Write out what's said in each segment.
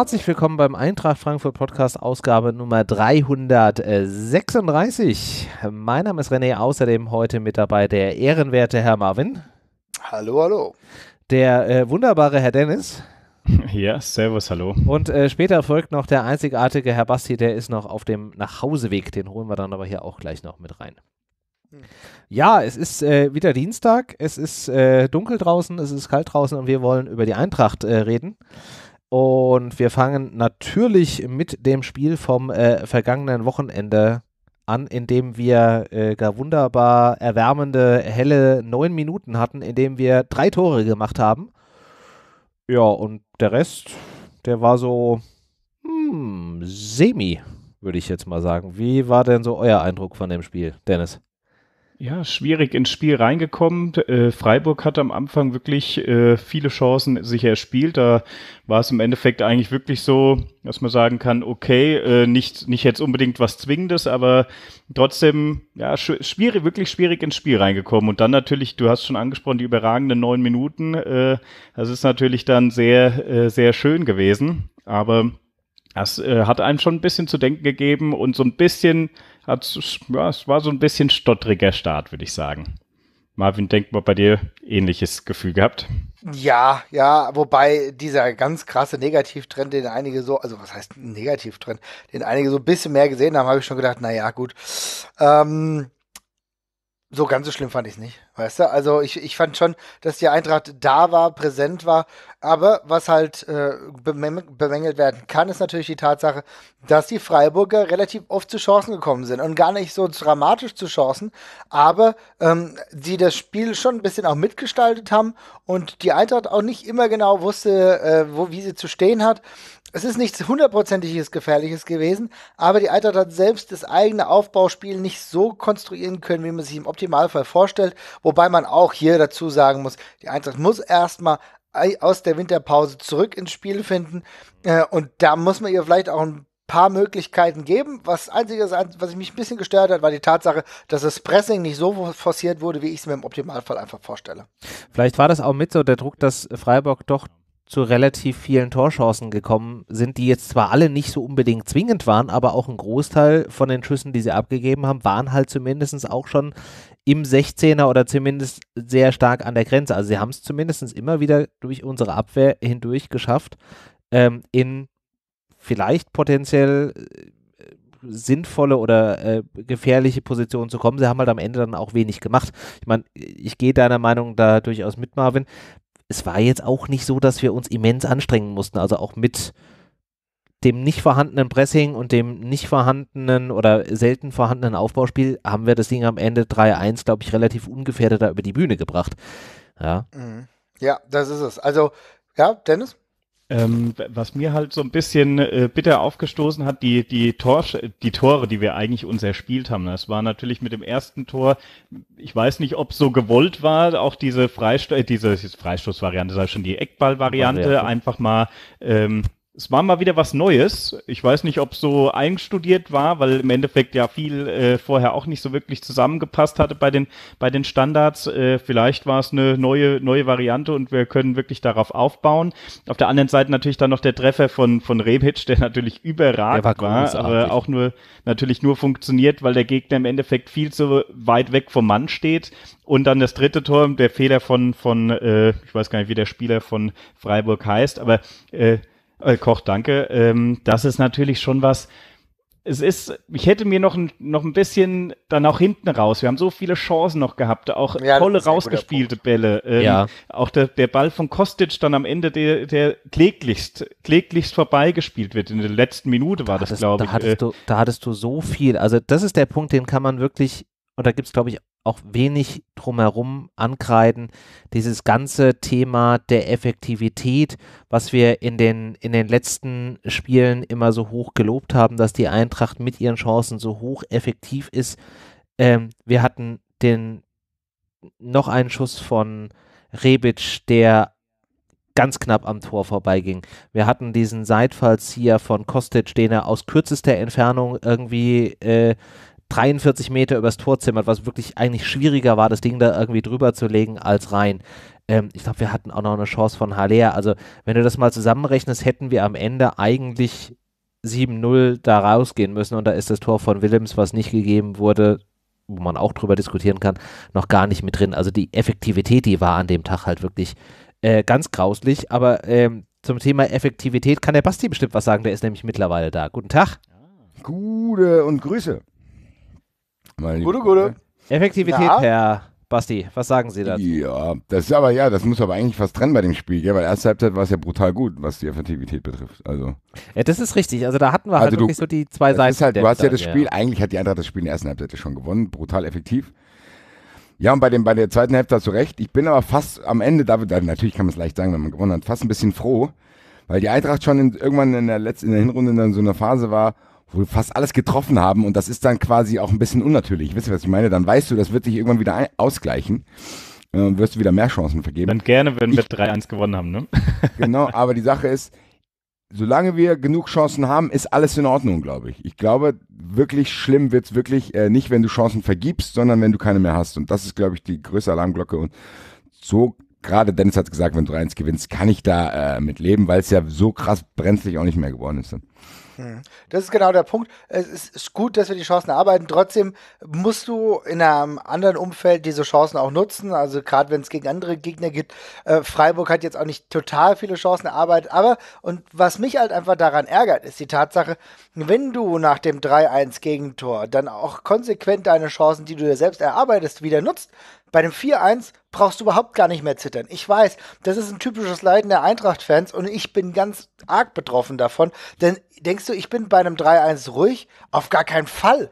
Herzlich willkommen beim Eintracht Frankfurt Podcast, Ausgabe Nummer 336. Mein Name ist René, außerdem heute mit dabei der ehrenwerte Herr Marvin. Hallo, hallo. Der äh, wunderbare Herr Dennis. Ja, servus, hallo. Und äh, später folgt noch der einzigartige Herr Basti, der ist noch auf dem Nachhauseweg. Den holen wir dann aber hier auch gleich noch mit rein. Hm. Ja, es ist äh, wieder Dienstag, es ist äh, dunkel draußen, es ist kalt draußen und wir wollen über die Eintracht äh, reden. Und wir fangen natürlich mit dem Spiel vom äh, vergangenen Wochenende an, in dem wir äh, da wunderbar erwärmende, helle neun Minuten hatten, in dem wir drei Tore gemacht haben. Ja, und der Rest, der war so hm, semi, würde ich jetzt mal sagen. Wie war denn so euer Eindruck von dem Spiel, Dennis? ja, schwierig ins Spiel reingekommen. Äh, Freiburg hat am Anfang wirklich äh, viele Chancen sich erspielt. Da war es im Endeffekt eigentlich wirklich so, dass man sagen kann, okay, äh, nicht, nicht jetzt unbedingt was Zwingendes, aber trotzdem, ja, sch schwierig, wirklich schwierig ins Spiel reingekommen. Und dann natürlich, du hast schon angesprochen, die überragenden neun Minuten. Äh, das ist natürlich dann sehr, äh, sehr schön gewesen. Aber das äh, hat einem schon ein bisschen zu denken gegeben und so ein bisschen also, ja, es war so ein bisschen stottriger Start, würde ich sagen. Marvin, denkt mal bei dir ähnliches Gefühl gehabt? Ja, ja, wobei dieser ganz krasse Negativtrend, den einige so, also was heißt Negativtrend, den einige so ein bisschen mehr gesehen haben, habe ich schon gedacht, naja, gut. Ähm, so ganz so schlimm fand ich es nicht, weißt du? Also ich, ich fand schon, dass die Eintracht da war, präsent war aber was halt äh, bemängelt werden kann, ist natürlich die Tatsache, dass die Freiburger relativ oft zu Chancen gekommen sind und gar nicht so dramatisch zu Chancen, aber ähm, die das Spiel schon ein bisschen auch mitgestaltet haben und die Eintracht auch nicht immer genau wusste, äh, wo, wie sie zu stehen hat. Es ist nichts hundertprozentiges Gefährliches gewesen, aber die Eintracht hat selbst das eigene Aufbauspiel nicht so konstruieren können, wie man sich im Optimalfall vorstellt. Wobei man auch hier dazu sagen muss, die Eintracht muss erstmal aus der Winterpause zurück ins Spiel finden. Äh, und da muss man ihr vielleicht auch ein paar Möglichkeiten geben. Was einziges, was mich ein bisschen gestört hat, war die Tatsache, dass das Pressing nicht so forciert wurde, wie ich es mir im Optimalfall einfach vorstelle. Vielleicht war das auch mit so der Druck, dass Freiburg doch zu relativ vielen Torchancen gekommen sind, die jetzt zwar alle nicht so unbedingt zwingend waren, aber auch ein Großteil von den Schüssen, die sie abgegeben haben, waren halt zumindest auch schon im 16er oder zumindest sehr stark an der Grenze. Also sie haben es zumindest immer wieder durch unsere Abwehr hindurch geschafft, ähm, in vielleicht potenziell äh, sinnvolle oder äh, gefährliche Positionen zu kommen. Sie haben halt am Ende dann auch wenig gemacht. Ich meine, ich gehe deiner Meinung da durchaus mit, Marvin. Es war jetzt auch nicht so, dass wir uns immens anstrengen mussten. Also auch mit dem nicht vorhandenen Pressing und dem nicht vorhandenen oder selten vorhandenen Aufbauspiel haben wir das Ding am Ende 3-1, glaube ich, relativ ungefährdeter über die Bühne gebracht. Ja, mhm. ja das ist es. Also, ja, Dennis? Ähm, was mir halt so ein bisschen äh, bitter aufgestoßen hat, die, die, Tor, die Tore, die wir eigentlich uns erspielt haben. Das war natürlich mit dem ersten Tor, ich weiß nicht, ob es so gewollt war, auch diese, Freisto äh, diese Freistoßvariante, sei heißt schon die Eckballvariante, einfach mal ähm, es war mal wieder was Neues. Ich weiß nicht, ob so eingestudiert war, weil im Endeffekt ja viel äh, vorher auch nicht so wirklich zusammengepasst hatte bei den, bei den Standards. Äh, vielleicht war es eine neue, neue Variante und wir können wirklich darauf aufbauen. Auf der anderen Seite natürlich dann noch der Treffer von, von Rebic, der natürlich überragend der war, war aber auch nur, natürlich nur funktioniert, weil der Gegner im Endeffekt viel zu weit weg vom Mann steht. Und dann das dritte Tor, der Fehler von, von äh, ich weiß gar nicht, wie der Spieler von Freiburg heißt, aber äh, äh, Koch, danke. Ähm, das ist natürlich schon was. Es ist, ich hätte mir noch ein, noch ein bisschen dann auch hinten raus. Wir haben so viele Chancen noch gehabt, auch ja, tolle rausgespielte Bälle. Ähm, ja. Auch der, der Ball von Kostic dann am Ende, der, der kläglichst, kläglichst vorbeigespielt wird. In der letzten Minute war da das, glaube ich. Da äh, hattest, äh, du, da hattest du so viel. Also das ist der Punkt, den kann man wirklich und da gibt es, glaube ich, auch wenig drumherum ankreiden, dieses ganze Thema der Effektivität, was wir in den, in den letzten Spielen immer so hoch gelobt haben, dass die Eintracht mit ihren Chancen so hoch effektiv ist. Ähm, wir hatten den noch einen Schuss von Rebic, der ganz knapp am Tor vorbeiging. Wir hatten diesen Seitfallzieher von Kostic, den er aus kürzester Entfernung irgendwie äh, 43 Meter übers Tor zimmert, was wirklich eigentlich schwieriger war, das Ding da irgendwie drüber zu legen als rein. Ähm, ich glaube, wir hatten auch noch eine Chance von Haller. Also, wenn du das mal zusammenrechnest, hätten wir am Ende eigentlich 7-0 da rausgehen müssen und da ist das Tor von Willems, was nicht gegeben wurde, wo man auch drüber diskutieren kann, noch gar nicht mit drin. Also die Effektivität, die war an dem Tag halt wirklich äh, ganz grauslich. Aber ähm, zum Thema Effektivität kann der Basti bestimmt was sagen, der ist nämlich mittlerweile da. Guten Tag. Gute und Grüße. Gute, gute. Effektivität, ja. Herr Basti, was sagen Sie dazu? Ja, das ist aber ja, das muss aber eigentlich fast trennen bei dem Spiel, gell? weil erste Halbzeit war es ja brutal gut, was die Effektivität betrifft. Also ja, das ist richtig. Also da hatten wir halt also wirklich so die zwei Seiten. Halt, du hast ja das Spiel, ja. eigentlich hat die Eintracht das Spiel in der ersten Halbzeit schon gewonnen, brutal effektiv. Ja, und bei, dem, bei der zweiten Hälfte hast du recht. Ich bin aber fast am Ende, David, natürlich kann man es leicht sagen, wenn man gewonnen hat, fast ein bisschen froh, weil die Eintracht schon in, irgendwann in der letzten in der Hinrunde dann so eine Phase war, wo wir fast alles getroffen haben und das ist dann quasi auch ein bisschen unnatürlich. Wisst ihr, was ich meine? Dann weißt du, das wird sich irgendwann wieder ausgleichen. Dann äh, wirst du wieder mehr Chancen vergeben. Dann gerne, wenn wir 3-1 gewonnen haben, ne? genau, aber die Sache ist, solange wir genug Chancen haben, ist alles in Ordnung, glaube ich. Ich glaube, wirklich schlimm wird's wirklich äh, nicht, wenn du Chancen vergibst, sondern wenn du keine mehr hast. Und das ist, glaube ich, die größte Alarmglocke. Und so, gerade Dennis hat gesagt, wenn du 3-1 gewinnst, kann ich da äh, mit leben, weil es ja so krass brenzlig auch nicht mehr geworden ist. Dann. Mhm. Das ist genau der Punkt. Es ist gut, dass wir die Chancen erarbeiten. Trotzdem musst du in einem anderen Umfeld diese Chancen auch nutzen. Also gerade wenn es gegen andere Gegner geht. Äh, Freiburg hat jetzt auch nicht total viele Chancen erarbeitet. Aber, und was mich halt einfach daran ärgert, ist die Tatsache, wenn du nach dem 3-1 Gegentor dann auch konsequent deine Chancen, die du dir selbst erarbeitest, wieder nutzt, bei dem 4-1 brauchst du überhaupt gar nicht mehr zittern. Ich weiß, das ist ein typisches Leiden der Eintracht-Fans und ich bin ganz arg betroffen davon. Denn denkst du, ich bin bei einem 3-1 ruhig? Auf gar keinen Fall.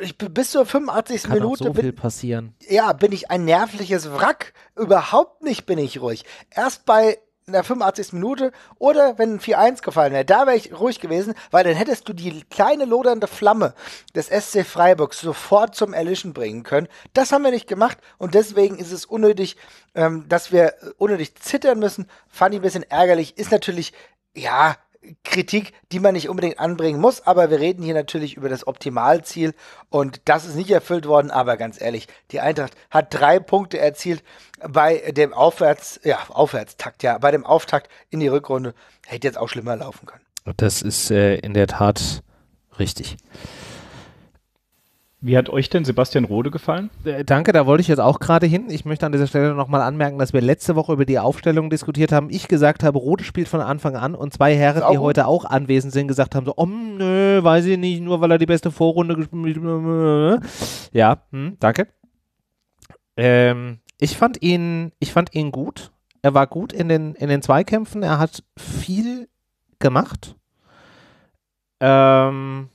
Ich, bis zur 85. Kann Minute so bin, passieren. Ja, bin ich ein nervliches Wrack. Überhaupt nicht bin ich ruhig. Erst bei in der 85. Minute oder wenn ein 4-1 gefallen wäre, da wäre ich ruhig gewesen, weil dann hättest du die kleine lodernde Flamme des SC Freiburg sofort zum Erlischen bringen können. Das haben wir nicht gemacht und deswegen ist es unnötig, ähm, dass wir unnötig zittern müssen. Fand ich ein bisschen ärgerlich. Ist natürlich, ja, Kritik, die man nicht unbedingt anbringen muss, aber wir reden hier natürlich über das Optimalziel und das ist nicht erfüllt worden, aber ganz ehrlich, die Eintracht hat drei Punkte erzielt bei dem Aufwärts, ja, Aufwärtstakt, ja, bei dem Auftakt in die Rückrunde hätte jetzt auch schlimmer laufen können. Das ist äh, in der Tat richtig. Wie hat euch denn Sebastian Rode gefallen? Äh, danke, da wollte ich jetzt auch gerade hin. Ich möchte an dieser Stelle nochmal anmerken, dass wir letzte Woche über die Aufstellung diskutiert haben. Ich gesagt habe, Rode spielt von Anfang an und zwei Herren, die heute auch anwesend sind, gesagt haben so, oh, nö, weiß ich nicht, nur weil er die beste Vorrunde gespielt hat. Ja, hm, danke. Ähm, ich fand ihn, ich fand ihn gut. Er war gut in den, in den Zweikämpfen. Er hat viel gemacht. Ähm,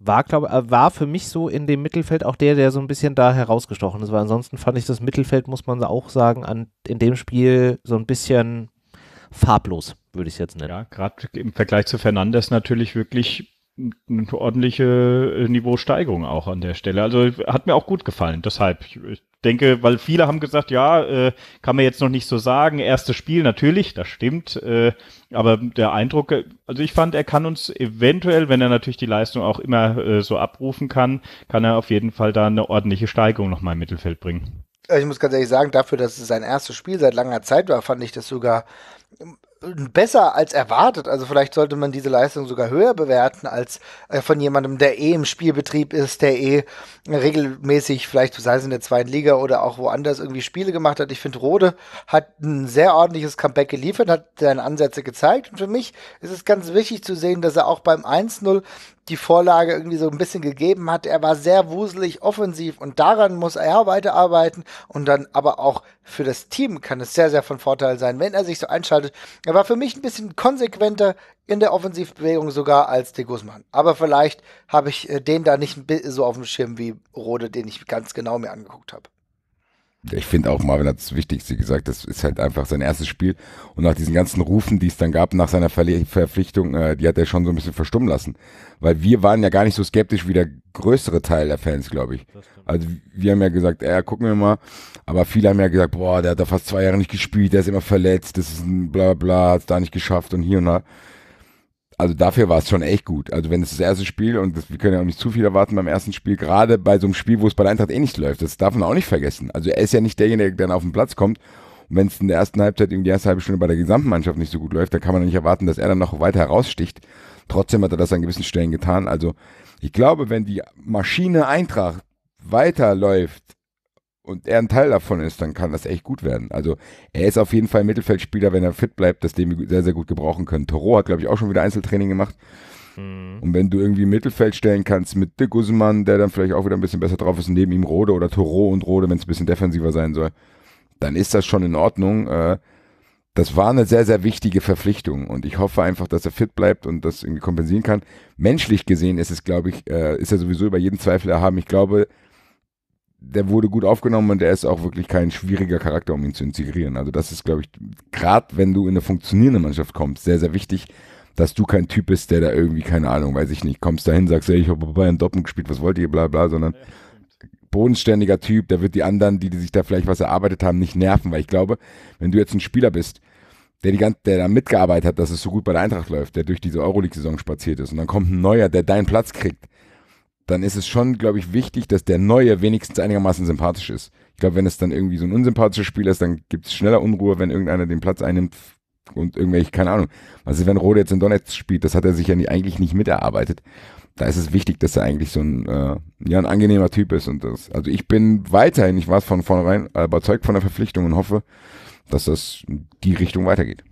war, glaube äh, war für mich so in dem Mittelfeld auch der, der so ein bisschen da herausgestochen ist. Weil ansonsten fand ich das Mittelfeld, muss man auch sagen, an, in dem Spiel so ein bisschen farblos, würde ich es jetzt nennen. Ja, gerade im Vergleich zu Fernandes natürlich wirklich eine ordentliche äh, Niveausteigerung auch an der Stelle. Also hat mir auch gut gefallen. Deshalb, ich denke, weil viele haben gesagt, ja, äh, kann man jetzt noch nicht so sagen. Erstes Spiel, natürlich, das stimmt. Äh, aber der Eindruck, äh, also ich fand, er kann uns eventuell, wenn er natürlich die Leistung auch immer äh, so abrufen kann, kann er auf jeden Fall da eine ordentliche Steigerung nochmal im Mittelfeld bringen. Also ich muss ganz ehrlich sagen, dafür, dass es sein erstes Spiel seit langer Zeit war, fand ich das sogar besser als erwartet. Also vielleicht sollte man diese Leistung sogar höher bewerten als äh, von jemandem, der eh im Spielbetrieb ist, der eh regelmäßig vielleicht, sei es in der zweiten Liga oder auch woanders irgendwie Spiele gemacht hat. Ich finde, Rode hat ein sehr ordentliches Comeback geliefert, hat seine Ansätze gezeigt. Und für mich ist es ganz wichtig zu sehen, dass er auch beim 1-0 die Vorlage irgendwie so ein bisschen gegeben hat. Er war sehr wuselig offensiv und daran muss er weiterarbeiten und dann aber auch für das Team kann es sehr, sehr von Vorteil sein, wenn er sich so einschaltet. Er war für mich ein bisschen konsequenter in der Offensivbewegung sogar als de Guzman. Aber vielleicht habe ich äh, den da nicht so auf dem Schirm wie Rode, den ich ganz genau mir angeguckt habe. Ich finde auch, Marvin hat das Wichtigste gesagt, das ist halt einfach sein erstes Spiel. Und nach diesen ganzen Rufen, die es dann gab nach seiner Verle Verpflichtung, äh, die hat er schon so ein bisschen verstummen lassen. Weil wir waren ja gar nicht so skeptisch wie der größere Teil der Fans, glaube ich. Also wir haben ja gesagt, ja, gucken wir mal. Aber viele haben ja gesagt, boah, der hat da fast zwei Jahre nicht gespielt, der ist immer verletzt, das ist ein bla bla, hat da nicht geschafft und hier und da also dafür war es schon echt gut. Also wenn es das erste Spiel und das, wir können ja auch nicht zu viel erwarten beim ersten Spiel, gerade bei so einem Spiel, wo es bei der Eintracht eh nicht läuft, das darf man auch nicht vergessen. Also er ist ja nicht derjenige, der dann auf den Platz kommt. Und wenn es in der ersten Halbzeit, irgendwie die erste halbe Stunde bei der gesamten Mannschaft nicht so gut läuft, dann kann man nicht erwarten, dass er dann noch weiter heraussticht. Trotzdem hat er das an gewissen Stellen getan. Also ich glaube, wenn die Maschine Eintracht weiterläuft, und er ein Teil davon ist, dann kann das echt gut werden. Also er ist auf jeden Fall Mittelfeldspieler, wenn er fit bleibt, das dem wir sehr, sehr gut gebrauchen können. Toro hat, glaube ich, auch schon wieder Einzeltraining gemacht. Mhm. Und wenn du irgendwie Mittelfeld stellen kannst mit Dick Guzman, der dann vielleicht auch wieder ein bisschen besser drauf ist, neben ihm Rode oder Toro und Rode, wenn es ein bisschen defensiver sein soll, dann ist das schon in Ordnung. Äh, das war eine sehr, sehr wichtige Verpflichtung und ich hoffe einfach, dass er fit bleibt und das irgendwie kompensieren kann. Menschlich gesehen ist es, glaube ich, äh, ist er sowieso über jeden Zweifel erhaben. Ich glaube, der wurde gut aufgenommen und er ist auch wirklich kein schwieriger Charakter, um ihn zu integrieren. Also das ist, glaube ich, gerade wenn du in eine funktionierende Mannschaft kommst, sehr, sehr wichtig, dass du kein Typ bist, der da irgendwie, keine Ahnung, weiß ich nicht, kommst dahin, sagst, ey, ich habe bei Bayern Doppen gespielt, was wollt ihr, bla bla, sondern bodenständiger Typ, der wird die anderen, die, die sich da vielleicht was erarbeitet haben, nicht nerven, weil ich glaube, wenn du jetzt ein Spieler bist, der die ganze, der da mitgearbeitet hat, dass es so gut bei der Eintracht läuft, der durch diese Euroleague-Saison spaziert ist und dann kommt ein neuer, der deinen Platz kriegt, dann ist es schon, glaube ich, wichtig, dass der Neue wenigstens einigermaßen sympathisch ist. Ich glaube, wenn es dann irgendwie so ein unsympathisches Spiel ist, dann gibt es schneller Unruhe, wenn irgendeiner den Platz einnimmt und irgendwelche, keine Ahnung. Also wenn Rode jetzt in Donetsk spielt, das hat er sich ja nicht, eigentlich nicht miterarbeitet. Da ist es wichtig, dass er eigentlich so ein, äh, ja, ein angenehmer Typ ist. Und das, also ich bin weiterhin, ich war es von vornherein überzeugt von der Verpflichtung und hoffe, dass das die Richtung weitergeht.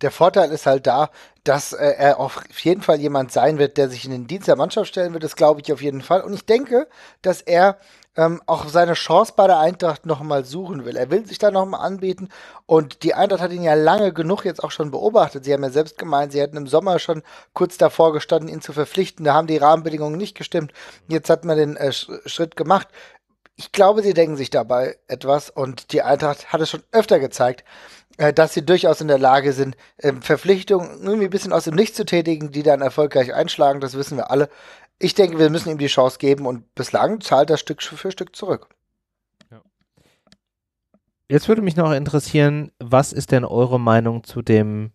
Der Vorteil ist halt da, dass äh, er auf jeden Fall jemand sein wird, der sich in den Dienst der Mannschaft stellen wird. Das glaube ich auf jeden Fall. Und ich denke, dass er ähm, auch seine Chance bei der Eintracht nochmal suchen will. Er will sich da nochmal anbieten. Und die Eintracht hat ihn ja lange genug jetzt auch schon beobachtet. Sie haben ja selbst gemeint, sie hätten im Sommer schon kurz davor gestanden, ihn zu verpflichten. Da haben die Rahmenbedingungen nicht gestimmt. Jetzt hat man den äh, Schritt gemacht. Ich glaube, sie denken sich dabei etwas und die Eintracht hat es schon öfter gezeigt, äh, dass sie durchaus in der Lage sind, ähm, Verpflichtungen irgendwie ein bisschen aus dem Nichts zu tätigen, die dann erfolgreich einschlagen, das wissen wir alle. Ich denke, wir müssen ihm die Chance geben und bislang zahlt er Stück für Stück zurück. Jetzt würde mich noch interessieren, was ist denn eure Meinung zu dem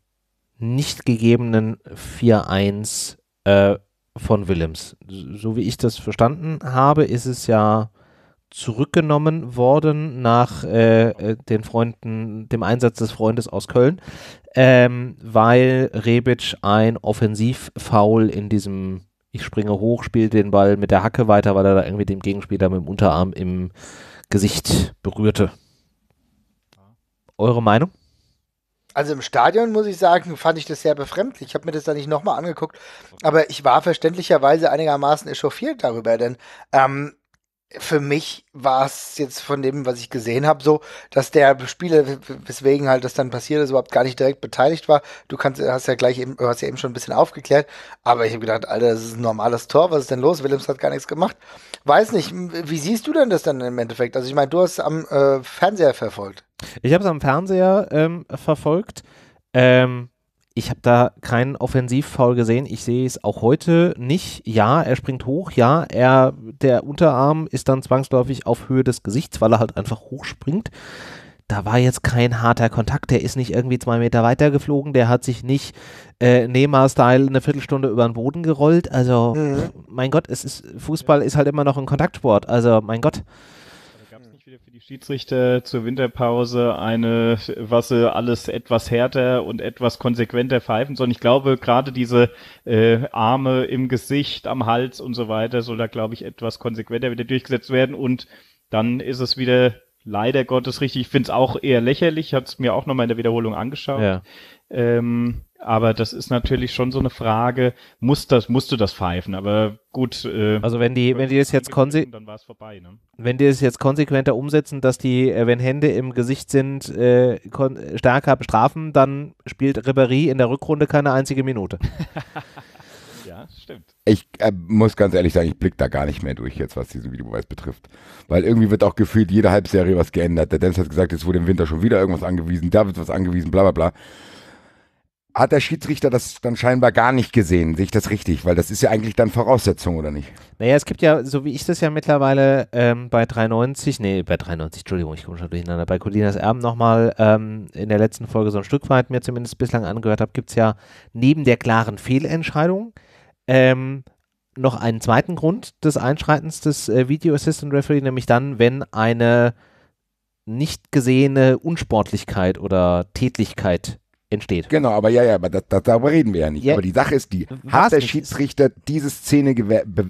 nicht gegebenen 4-1 äh, von Willems? So wie ich das verstanden habe, ist es ja zurückgenommen worden nach äh, äh, den Freunden, dem Einsatz des Freundes aus Köln, ähm, weil Rebic ein Offensivfoul in diesem ich springe hoch, spiele den Ball mit der Hacke weiter, weil er da irgendwie dem Gegenspieler mit dem Unterarm im Gesicht berührte. Eure Meinung? Also im Stadion muss ich sagen, fand ich das sehr befremdlich. Ich habe mir das da nicht nochmal angeguckt, aber ich war verständlicherweise einigermaßen echauffiert darüber, denn ähm, für mich war es jetzt von dem, was ich gesehen habe, so, dass der Spieler, weswegen halt das dann passiert ist, überhaupt gar nicht direkt beteiligt war. Du kannst, hast ja gleich eben, hast ja eben schon ein bisschen aufgeklärt, aber ich habe gedacht, Alter, das ist ein normales Tor, was ist denn los? Willems hat gar nichts gemacht. Weiß nicht, wie siehst du denn das dann im Endeffekt? Also ich meine, du hast es am äh, Fernseher verfolgt. Ich habe es am Fernseher ähm, verfolgt. Ähm, ich habe da keinen Offensivfoul gesehen. Ich sehe es auch heute nicht. Ja, er springt hoch. Ja, er, der Unterarm ist dann zwangsläufig auf Höhe des Gesichts, weil er halt einfach hochspringt. Da war jetzt kein harter Kontakt. Der ist nicht irgendwie zwei Meter weiter geflogen. Der hat sich nicht äh, Neymar-Style eine Viertelstunde über den Boden gerollt. Also, mhm. mein Gott, es ist, Fußball ist halt immer noch ein Kontaktsport. Also, mein Gott. Schiedsrichter zur Winterpause eine, was sie alles etwas härter und etwas konsequenter pfeifen sollen. Ich glaube, gerade diese äh, Arme im Gesicht, am Hals und so weiter soll da, glaube ich, etwas konsequenter wieder durchgesetzt werden. Und dann ist es wieder leider Gottes richtig. Ich finde es auch eher lächerlich. Ich habe es mir auch nochmal in der Wiederholung angeschaut. Ja. Ähm, aber das ist natürlich schon so eine Frage, muss das, musst du das pfeifen? Aber gut. Äh, also wenn die, wenn die das jetzt konse dann war's vorbei, ne? Wenn die es jetzt konsequenter umsetzen, dass die, äh, wenn Hände im Gesicht sind, äh, stärker bestrafen, dann spielt Ribéry in der Rückrunde keine einzige Minute. ja, stimmt. Ich äh, muss ganz ehrlich sagen, ich blicke da gar nicht mehr durch jetzt, was diesen Videobeweis betrifft. Weil irgendwie wird auch gefühlt jede Halbserie was geändert. Der Dennis hat gesagt, es wurde im Winter schon wieder irgendwas angewiesen, da wird was angewiesen, bla bla bla hat der Schiedsrichter das dann scheinbar gar nicht gesehen. Sehe ich das richtig? Weil das ist ja eigentlich dann Voraussetzung, oder nicht? Naja, es gibt ja, so wie ich das ja mittlerweile ähm, bei 93, nee, bei 93, Entschuldigung, ich komme schon durcheinander, bei Colinas Erben nochmal ähm, in der letzten Folge so ein Stück weit mir zumindest bislang angehört habe, gibt es ja neben der klaren Fehlentscheidung ähm, noch einen zweiten Grund des Einschreitens des äh, Video Assistant Referee, nämlich dann, wenn eine nicht gesehene Unsportlichkeit oder Tätlichkeit entsteht. Genau, aber ja, ja, aber das, das, darüber reden wir ja nicht. Ja. Aber die Sache ist die, hat der Schiedsrichter diese Szene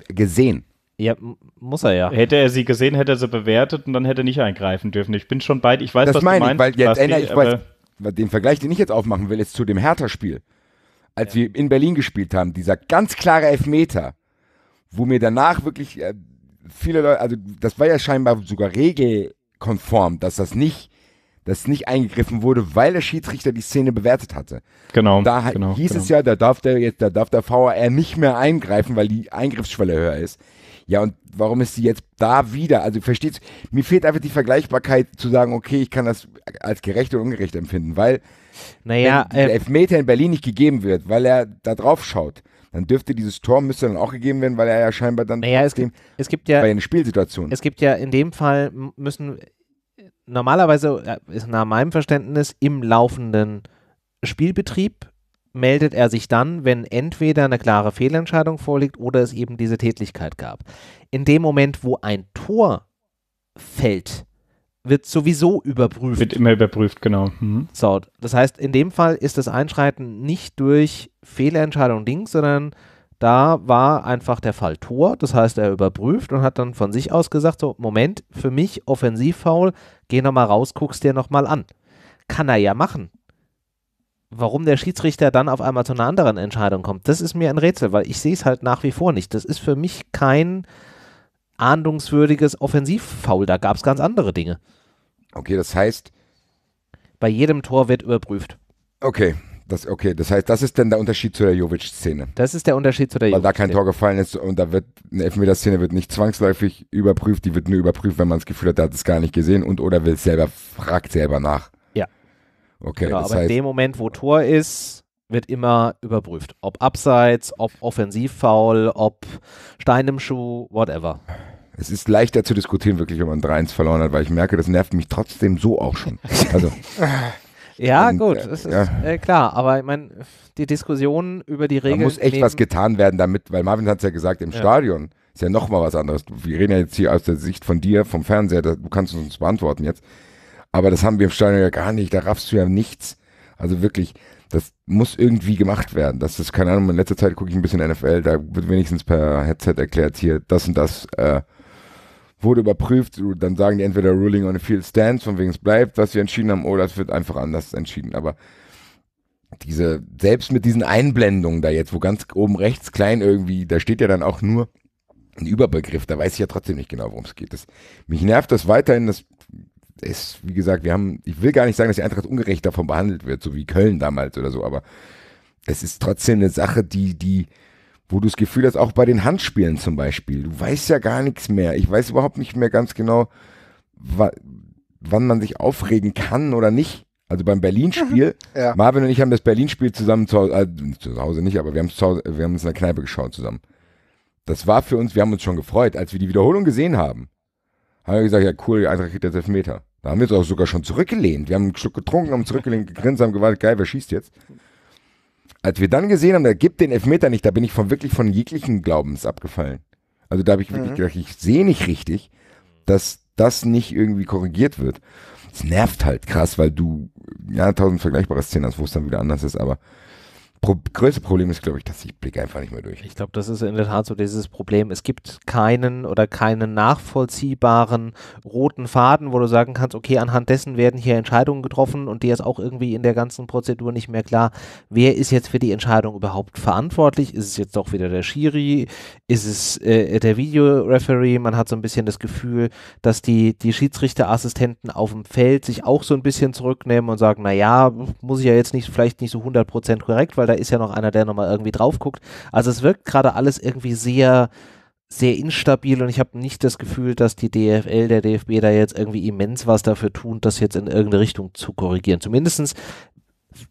gesehen? Ja, muss er ja. Hätte er sie gesehen, hätte er sie bewertet und dann hätte er nicht eingreifen dürfen. Ich bin schon bei, ich weiß, das was meine du meinst. Weil jetzt, Basti, ich weiß, den Vergleich, den ich jetzt aufmachen will, ist zu dem Hertha-Spiel. Als ja. wir in Berlin gespielt haben, dieser ganz klare Elfmeter, wo mir danach wirklich äh, viele Leute, also das war ja scheinbar sogar regelkonform, dass das nicht dass nicht eingegriffen wurde, weil der Schiedsrichter die Szene bewertet hatte. Genau. Da genau, hieß genau. es ja, da darf der jetzt, da darf der VAR nicht mehr eingreifen, weil die Eingriffsschwelle höher ist. Ja, und warum ist sie jetzt da wieder? Also versteht, mir fehlt einfach die Vergleichbarkeit zu sagen, okay, ich kann das als gerecht und ungerecht empfinden, weil naja, wenn der äh, Elfmeter in Berlin nicht gegeben wird, weil er da drauf schaut, dann dürfte dieses Tor müsste dann auch gegeben werden, weil er ja scheinbar dann naja, es, gibt, es gibt ja bei einer Spielsituation. Es gibt ja in dem Fall müssen normalerweise äh, ist nach meinem Verständnis im laufenden Spielbetrieb meldet er sich dann, wenn entweder eine klare Fehlentscheidung vorliegt oder es eben diese Tätigkeit gab. In dem Moment, wo ein Tor fällt, wird sowieso überprüft. Wird immer überprüft, genau. Mhm. So, das heißt, in dem Fall ist das Einschreiten nicht durch Fehlentscheidung links, sondern da war einfach der Fall Tor. Das heißt, er überprüft und hat dann von sich aus gesagt: So, Moment, für mich Offensivfoul, geh nochmal raus, guckst dir nochmal an. Kann er ja machen. Warum der Schiedsrichter dann auf einmal zu einer anderen Entscheidung kommt, das ist mir ein Rätsel, weil ich sehe es halt nach wie vor nicht. Das ist für mich kein ahndungswürdiges Offensivfoul. Da gab es ganz andere Dinge. Okay, das heißt. Bei jedem Tor wird überprüft. Okay, das, okay, das heißt, das ist dann der Unterschied zu der Jovic-Szene. Das ist der Unterschied zu der Jovic-Szene. Weil da kein Tor gefallen ist und da wird eine Elfmeterszene wird nicht zwangsläufig überprüft, die wird nur überprüft, wenn man das Gefühl hat, der hat es gar nicht gesehen und oder will es selber, fragt selber nach. Ja. Okay, genau, das aber heißt, in dem Moment, wo Tor ist, wird immer überprüft. Ob abseits, ob Offensivfoul, ob Stein im Schuh, whatever. Es ist leichter zu diskutieren, wirklich, wenn man 3-1 verloren hat, weil ich merke, das nervt mich trotzdem so auch schon. Also. Ja, und, gut, äh, ja. Ist, äh, klar, aber ich meine, die Diskussion über die Regeln. Da muss echt was getan werden damit, weil Marvin hat es ja gesagt, im ja. Stadion ist ja nochmal was anderes. Wir reden ja jetzt hier aus der Sicht von dir, vom Fernseher, da, du kannst uns beantworten jetzt. Aber das haben wir im Stadion ja gar nicht, da raffst du ja nichts. Also wirklich, das muss irgendwie gemacht werden. Das ist, keine Ahnung, in letzter Zeit gucke ich ein bisschen NFL, da wird wenigstens per Headset erklärt, hier, das und das, äh, wurde überprüft, dann sagen die entweder Ruling on a Field stands, von wegen es bleibt, was wir entschieden haben, oder es wird einfach anders entschieden. Aber diese, selbst mit diesen Einblendungen da jetzt, wo ganz oben rechts klein irgendwie, da steht ja dann auch nur ein Überbegriff, da weiß ich ja trotzdem nicht genau, worum es geht. Das, mich nervt das weiterhin, das ist, wie gesagt, wir haben, ich will gar nicht sagen, dass die Eintracht ungerecht davon behandelt wird, so wie Köln damals oder so, aber es ist trotzdem eine Sache, die, die, wo du das Gefühl hast, auch bei den Handspielen zum Beispiel, du weißt ja gar nichts mehr. Ich weiß überhaupt nicht mehr ganz genau, wann man sich aufregen kann oder nicht. Also beim Berlin-Spiel, mhm. ja. Marvin und ich haben das Berlin-Spiel zusammen zu Hause, äh, zu Hause nicht, aber wir haben es wir haben es in der Kneipe geschaut zusammen. Das war für uns, wir haben uns schon gefreut, als wir die Wiederholung gesehen haben. Haben wir gesagt, ja cool, die Eintracht kriegt jetzt elf Meter. Da haben wir uns auch sogar schon zurückgelehnt. Wir haben ein Stück getrunken, haben zurückgelehnt, gegrinst, haben gewartet, geil, wer schießt jetzt? als wir dann gesehen haben, da gibt den Elfmeter nicht, da bin ich von wirklich von jeglichen Glaubens abgefallen. Also da habe ich wirklich mhm. gedacht, ich sehe nicht richtig, dass das nicht irgendwie korrigiert wird. Es nervt halt krass, weil du ja tausend vergleichbare Szenen hast, wo es dann wieder anders ist, aber Pro größte Problem ist, glaube ich, dass ich blicke einfach nicht mehr durch. Ich glaube, das ist in der Tat so dieses Problem. Es gibt keinen oder keinen nachvollziehbaren roten Faden, wo du sagen kannst, okay, anhand dessen werden hier Entscheidungen getroffen und dir ist auch irgendwie in der ganzen Prozedur nicht mehr klar, wer ist jetzt für die Entscheidung überhaupt verantwortlich? Ist es jetzt doch wieder der Schiri? Ist es äh, der Videoreferee? Man hat so ein bisschen das Gefühl, dass die, die Schiedsrichterassistenten auf dem Feld sich auch so ein bisschen zurücknehmen und sagen, naja, muss ich ja jetzt nicht, vielleicht nicht so 100% korrekt, weil da ist ja noch einer, der nochmal irgendwie drauf guckt. Also es wirkt gerade alles irgendwie sehr, sehr instabil und ich habe nicht das Gefühl, dass die DFL, der DFB da jetzt irgendwie immens was dafür tun, das jetzt in irgendeine Richtung zu korrigieren. Zumindestens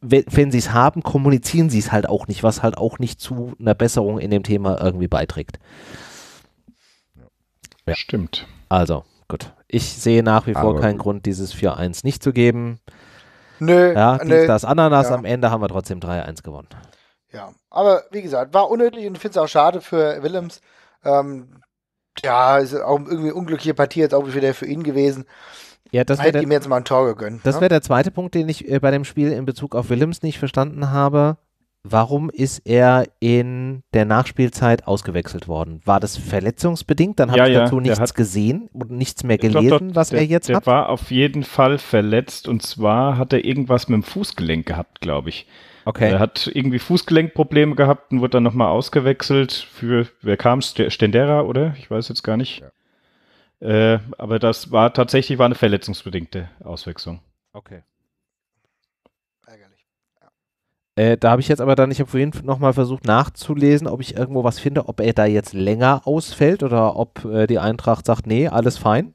wenn, sie es haben, kommunizieren sie es halt auch nicht, was halt auch nicht zu einer Besserung in dem Thema irgendwie beiträgt. Ja. Stimmt. Also, gut. Ich sehe nach wie vor Aber keinen Grund, dieses 4-1 nicht zu geben. Nö. Ja, nö. das Ananas. Ja. Am Ende haben wir trotzdem 3-1 gewonnen. Ja, aber wie gesagt, war unnötig und ich finde es auch schade für Willems. Ähm, ja, ist auch irgendwie unglückliche Partie jetzt auch wieder für ihn gewesen. Ja, das hätte ihm jetzt mal ein Tor gegönnt. Das ne? wäre der zweite Punkt, den ich äh, bei dem Spiel in Bezug auf Willems nicht verstanden habe. Warum ist er in der Nachspielzeit ausgewechselt worden? War das verletzungsbedingt? Dann habe ja, ich dazu ja, nichts hat, gesehen und nichts mehr gelesen, doch, doch, was der, er jetzt der hat. Er war auf jeden Fall verletzt und zwar hat er irgendwas mit dem Fußgelenk gehabt, glaube ich. Okay. Er hat irgendwie Fußgelenkprobleme gehabt und wurde dann nochmal ausgewechselt für, wer kam? es? Stendera, oder? Ich weiß jetzt gar nicht. Ja. Äh, aber das war tatsächlich war eine verletzungsbedingte Auswechslung. Okay. Äh, da habe ich jetzt aber dann, ich habe vorhin nochmal versucht nachzulesen, ob ich irgendwo was finde, ob er da jetzt länger ausfällt oder ob äh, die Eintracht sagt, nee, alles fein.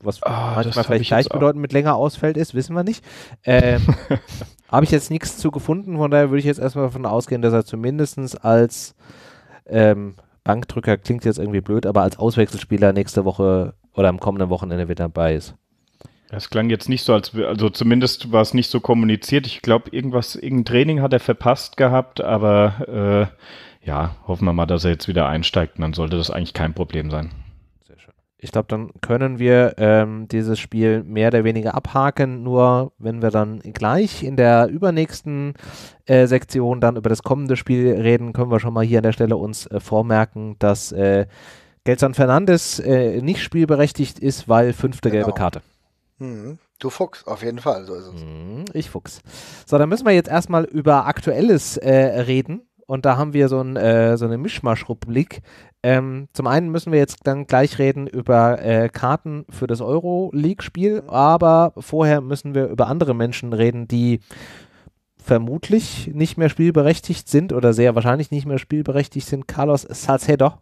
Was ah, manchmal vielleicht gleichbedeutend mit länger ausfällt ist, wissen wir nicht. Ähm, habe ich jetzt nichts zu gefunden, von daher würde ich jetzt erstmal davon ausgehen, dass er zumindest als ähm, Bankdrücker klingt jetzt irgendwie blöd, aber als Auswechselspieler nächste Woche oder am kommenden Wochenende wieder dabei ist. Das klang jetzt nicht so, als also zumindest war es nicht so kommuniziert. Ich glaube, irgendwas, irgendein Training hat er verpasst gehabt, aber äh, ja, hoffen wir mal, dass er jetzt wieder einsteigt und dann sollte das eigentlich kein Problem sein. Sehr schön. Ich glaube, dann können wir ähm, dieses Spiel mehr oder weniger abhaken, nur wenn wir dann gleich in der übernächsten äh, Sektion dann über das kommende Spiel reden, können wir schon mal hier an der Stelle uns äh, vormerken, dass äh, Gelsan Fernandes äh, nicht spielberechtigt ist, weil fünfte genau. gelbe Karte. Mhm. Du Fuchs, auf jeden Fall, so ist es. Mhm, ich Fuchs. So, dann müssen wir jetzt erstmal über Aktuelles äh, reden. Und da haben wir so, ein, äh, so eine Mischmasch-Rubrik. Ähm, zum einen müssen wir jetzt dann gleich reden über äh, Karten für das Euro-League-Spiel, aber vorher müssen wir über andere Menschen reden, die vermutlich nicht mehr spielberechtigt sind oder sehr wahrscheinlich nicht mehr spielberechtigt sind. Carlos Salcedo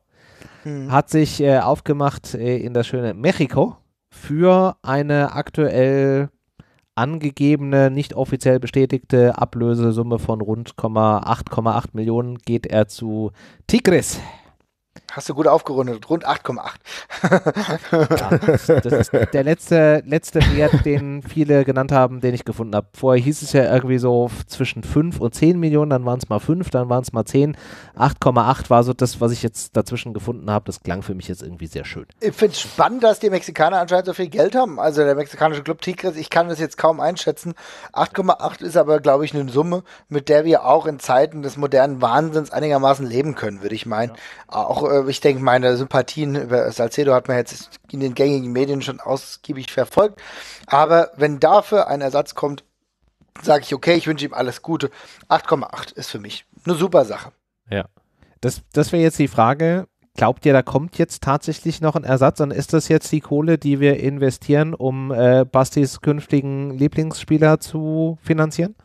hm. hat sich äh, aufgemacht äh, in das schöne Mexiko für eine aktuell angegebene, nicht offiziell bestätigte Ablösesumme von rund 8,8 Millionen geht er zu Tigris. Hast du gut aufgerundet, rund 8,8. ja, das ist der letzte, letzte Wert, den viele genannt haben, den ich gefunden habe. Vorher hieß es ja irgendwie so zwischen 5 und 10 Millionen, dann waren es mal 5, dann waren es mal 10. 8,8 war so das, was ich jetzt dazwischen gefunden habe. Das klang für mich jetzt irgendwie sehr schön. Ich finde es spannend, dass die Mexikaner anscheinend so viel Geld haben. Also der mexikanische Club Tigres, ich kann das jetzt kaum einschätzen. 8,8 ist aber, glaube ich, eine Summe, mit der wir auch in Zeiten des modernen Wahnsinns einigermaßen leben können, würde ich meinen. Ja. Auch äh, ich denke, meine Sympathien über Salcedo hat man jetzt in den gängigen Medien schon ausgiebig verfolgt. Aber wenn dafür ein Ersatz kommt, sage ich, okay, ich wünsche ihm alles Gute. 8,8 ist für mich eine super Sache. Ja. Das, das wäre jetzt die Frage, Glaubt ihr, da kommt jetzt tatsächlich noch ein Ersatz? Und ist das jetzt die Kohle, die wir investieren, um äh, Bastis künftigen Lieblingsspieler zu finanzieren?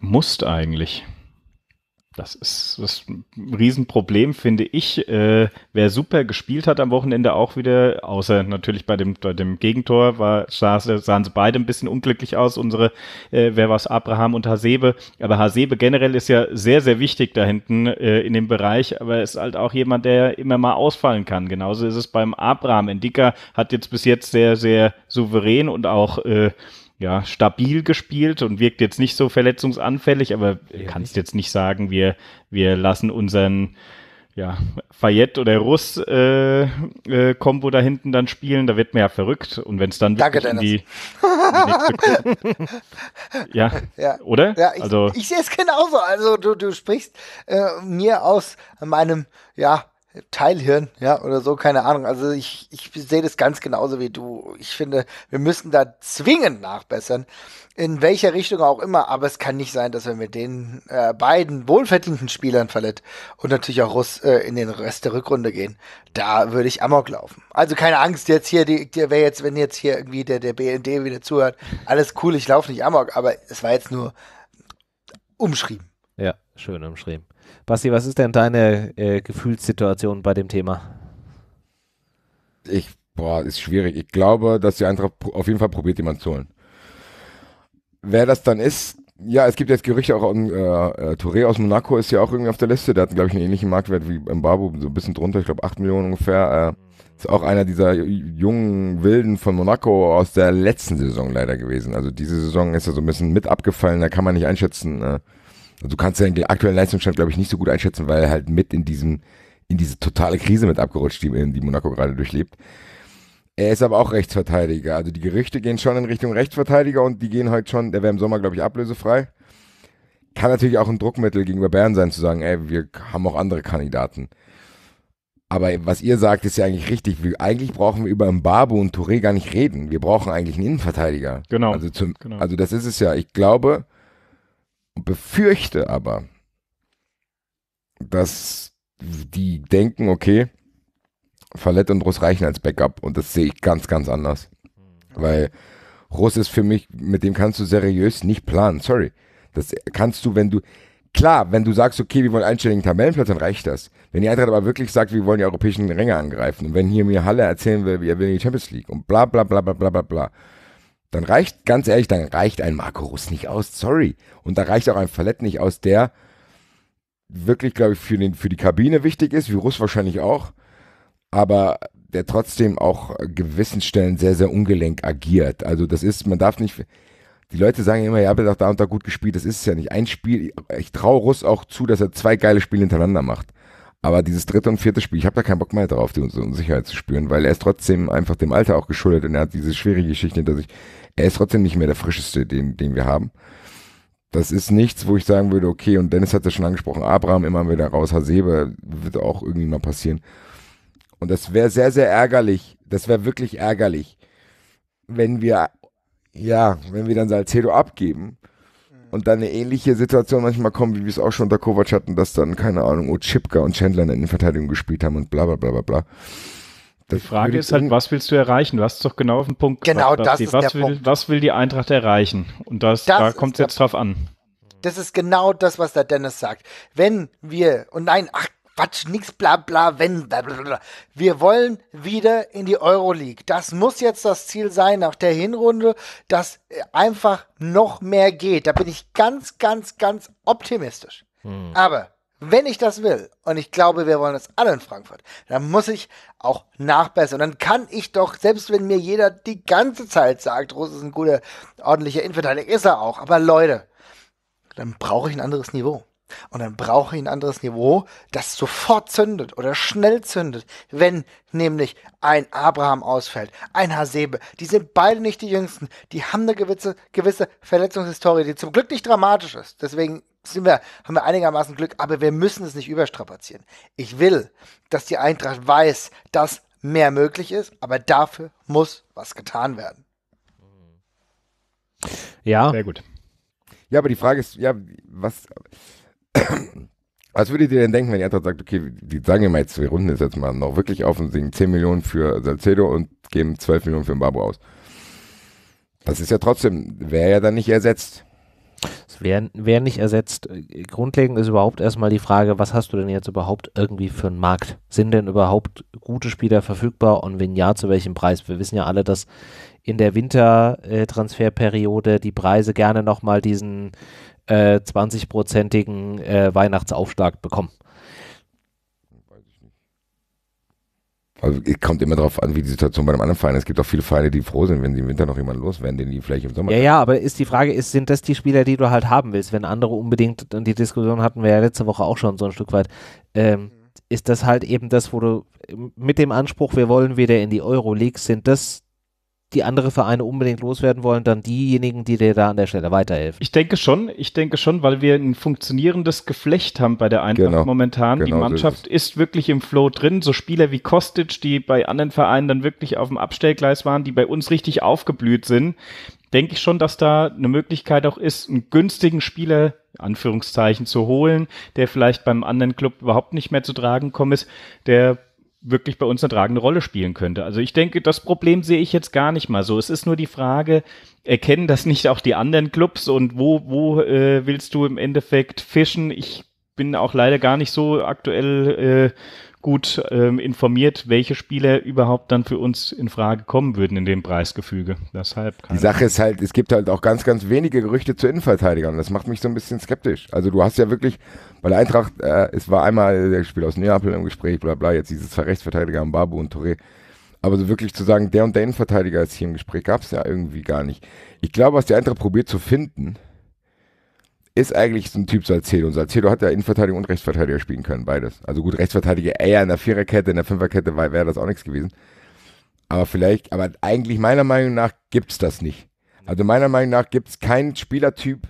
Muss eigentlich. Das ist, das ist ein Riesenproblem, finde ich. Äh, wer super gespielt hat am Wochenende auch wieder, außer natürlich bei dem, bei dem Gegentor, war, sah, sahen sie beide ein bisschen unglücklich aus, unsere, äh, wer war es, Abraham und Hasebe. Aber Hasebe generell ist ja sehr, sehr wichtig da hinten äh, in dem Bereich, aber ist halt auch jemand, der immer mal ausfallen kann. Genauso ist es beim Abraham. Endika hat jetzt bis jetzt sehr, sehr souverän und auch äh, ja, stabil gespielt und wirkt jetzt nicht so verletzungsanfällig, aber ja, kannst jetzt nicht sagen, wir, wir lassen unseren ja, Fayette oder Russ äh, äh, Kombo da hinten dann spielen, da wird man ja verrückt. Und wenn es dann Danke, Dennis. die, die ja, ja, oder? Ja, ich, also, ich sehe es genauso. Also du, du sprichst äh, mir aus meinem, ja, Teilhirn, ja, oder so, keine Ahnung. Also ich, ich sehe das ganz genauso wie du. Ich finde, wir müssen da zwingend nachbessern, in welcher Richtung auch immer, aber es kann nicht sein, dass wir mit den äh, beiden wohlverdienten Spielern verletzt und natürlich auch Russ äh, in den Rest der Rückrunde gehen. Da würde ich Amok laufen. Also keine Angst, jetzt hier, die, die, wer jetzt, wenn jetzt hier irgendwie der, der BND wieder zuhört, alles cool, ich laufe nicht Amok, aber es war jetzt nur umschrieben. Ja, schön umschrieben. Basti, was ist denn deine äh, Gefühlssituation bei dem Thema? Ich, boah, ist schwierig. Ich glaube, dass die Eintracht auf jeden Fall probiert, jemanden zu holen. Wer das dann ist, ja, es gibt jetzt Gerüchte auch an äh, äh, Touré aus Monaco ist ja auch irgendwie auf der Liste. Der hat, glaube ich, einen ähnlichen Marktwert wie Mbabu, so ein bisschen drunter, ich glaube 8 Millionen ungefähr. Äh, ist auch einer dieser jungen Wilden von Monaco aus der letzten Saison leider gewesen. Also diese Saison ist er so ein bisschen mit abgefallen, da kann man nicht einschätzen. Äh, also du kannst ja den aktuellen Leistungsstand, glaube ich, nicht so gut einschätzen, weil er halt mit in diesem, in diese totale Krise mit abgerutscht, die, die Monaco gerade durchlebt. Er ist aber auch Rechtsverteidiger. Also die Gerüchte gehen schon in Richtung Rechtsverteidiger und die gehen heute halt schon, der wäre im Sommer, glaube ich, ablösefrei. Kann natürlich auch ein Druckmittel gegenüber Bern sein, zu sagen, ey, wir haben auch andere Kandidaten. Aber was ihr sagt, ist ja eigentlich richtig. Wir, eigentlich brauchen wir über Mbabu und Touré gar nicht reden. Wir brauchen eigentlich einen Innenverteidiger. Genau. Also, zum, genau. also das ist es ja. Ich glaube, befürchte aber, dass die denken, okay, Fallett und Russ reichen als Backup und das sehe ich ganz, ganz anders. Weil Russ ist für mich, mit dem kannst du seriös nicht planen, sorry. Das kannst du, wenn du, klar, wenn du sagst, okay, wir wollen einstelligen Tabellenplatz, dann reicht das. Wenn die Eintracht aber wirklich sagt, wir wollen die europäischen Ränge angreifen und wenn hier mir Halle erzählen will, wir will die Champions League und bla bla bla bla bla bla bla, dann reicht, ganz ehrlich, dann reicht ein Marco Russ nicht aus, sorry. Und da reicht auch ein Fallett nicht aus, der wirklich, glaube ich, für, den, für die Kabine wichtig ist, wie Russ wahrscheinlich auch, aber der trotzdem auch äh, gewissen Stellen sehr, sehr ungelenk agiert. Also das ist, man darf nicht, die Leute sagen immer, ja, habt doch da und da gut gespielt, das ist es ja nicht. Ein Spiel, ich traue Russ auch zu, dass er zwei geile Spiele hintereinander macht. Aber dieses dritte und vierte Spiel, ich habe da keinen Bock mehr drauf, die Unsicherheit zu spüren, weil er ist trotzdem einfach dem Alter auch geschuldet und er hat diese schwierige Geschichte hinter sich. Er ist trotzdem nicht mehr der frischeste, den, den wir haben. Das ist nichts, wo ich sagen würde, okay, und Dennis hat es schon angesprochen, Abraham immer wieder raus, Hasebe wird auch irgendwie mal passieren. Und das wäre sehr, sehr ärgerlich. Das wäre wirklich ärgerlich, wenn wir, ja, wenn wir dann Salcedo abgeben und dann eine ähnliche Situation manchmal kommt, wie wir es auch schon unter Kovac hatten, dass dann, keine Ahnung, Ochipka und Chandler in der Verteidigung gespielt haben und bla bla bla bla bla die Frage ist halt, was willst du erreichen? Du hast es doch genau auf den Punkt Genau, gebracht, das ist was der will, Punkt. Was will die Eintracht erreichen? Und das, das da kommt es jetzt drauf an. Das ist genau das, was der Dennis sagt. Wenn wir, und nein, ach Quatsch, nix bla bla, wenn bla bla bla. Wir wollen wieder in die Euroleague. Das muss jetzt das Ziel sein nach der Hinrunde, dass einfach noch mehr geht. Da bin ich ganz, ganz, ganz optimistisch. Hm. Aber wenn ich das will, und ich glaube, wir wollen das alle in Frankfurt, dann muss ich auch nachbessern. Dann kann ich doch, selbst wenn mir jeder die ganze Zeit sagt, Russ ist ein guter, ordentlicher Innenverteidiger, ist er auch. Aber Leute, dann brauche ich ein anderes Niveau. Und dann brauche ich ein anderes Niveau, das sofort zündet oder schnell zündet, wenn nämlich ein Abraham ausfällt, ein Hasebe. Die sind beide nicht die Jüngsten. Die haben eine gewisse, gewisse Verletzungshistorie, die zum Glück nicht dramatisch ist. Deswegen sind wir, haben wir einigermaßen Glück, aber wir müssen es nicht überstrapazieren. Ich will, dass die Eintracht weiß, dass mehr möglich ist, aber dafür muss was getan werden. Ja. Sehr gut. Ja, aber die Frage ist, ja, was, was würdet ihr denn denken, wenn die Eintracht sagt, okay, die sagen wir mal jetzt, wir runden jetzt mal noch wirklich auf und singen 10 Millionen für Salcedo und geben 12 Millionen für Mbabu aus. Das ist ja trotzdem, wäre ja dann nicht ersetzt. Es wäre wär nicht ersetzt. Grundlegend ist überhaupt erstmal die Frage, was hast du denn jetzt überhaupt irgendwie für einen Markt? Sind denn überhaupt gute Spieler verfügbar und wenn ja, zu welchem Preis? Wir wissen ja alle, dass in der Wintertransferperiode äh, die Preise gerne nochmal diesen äh, 20-prozentigen äh, Weihnachtsaufschlag bekommen. Also es kommt immer darauf an, wie die Situation bei einem anderen Verein ist. Es gibt auch viele Vereine, die froh sind, wenn sie im Winter noch jemanden loswerden, den die vielleicht im Sommer. Ja, ja, aber ist die Frage, ist, sind das die Spieler, die du halt haben willst? Wenn andere unbedingt, und die Diskussion hatten wir ja letzte Woche auch schon so ein Stück weit, ähm, ist das halt eben das, wo du mit dem Anspruch, wir wollen wieder in die Euroleague, sind das die andere Vereine unbedingt loswerden wollen, dann diejenigen, die dir da an der Stelle weiterhelfen. Ich denke schon, ich denke schon, weil wir ein funktionierendes Geflecht haben bei der Eintracht genau, momentan. Genau, die Mannschaft so ist, ist wirklich im Flow drin. So Spieler wie Kostic, die bei anderen Vereinen dann wirklich auf dem Abstellgleis waren, die bei uns richtig aufgeblüht sind, denke ich schon, dass da eine Möglichkeit auch ist, einen günstigen Spieler Anführungszeichen zu holen, der vielleicht beim anderen Club überhaupt nicht mehr zu tragen kommt, ist, der wirklich bei uns eine tragende Rolle spielen könnte. Also ich denke, das Problem sehe ich jetzt gar nicht mal so. Es ist nur die Frage, erkennen das nicht auch die anderen Clubs und wo, wo äh, willst du im Endeffekt fischen? Ich bin auch leider gar nicht so aktuell äh, gut ähm, informiert, welche Spieler überhaupt dann für uns in Frage kommen würden in dem Preisgefüge. Deshalb Die Sache ist halt, es gibt halt auch ganz, ganz wenige Gerüchte zu Innenverteidigern. Das macht mich so ein bisschen skeptisch. Also du hast ja wirklich, weil Eintracht, äh, es war einmal der Spieler aus Neapel im Gespräch, bla bla, jetzt dieses Rechtsverteidiger am Babu und Touré. Aber so wirklich zu sagen, der und der Innenverteidiger ist hier im Gespräch, gab es ja irgendwie gar nicht. Ich glaube, was die Eintracht probiert zu finden, ist eigentlich so ein Typ Salcedo. Und Salcedo hat ja Innenverteidiger und Rechtsverteidiger spielen können, beides. Also gut, Rechtsverteidiger eher in der Viererkette, in der Fünferkette wäre das auch nichts gewesen. Aber vielleicht, aber eigentlich meiner Meinung nach gibt es das nicht. Also meiner Meinung nach gibt es keinen Spielertyp,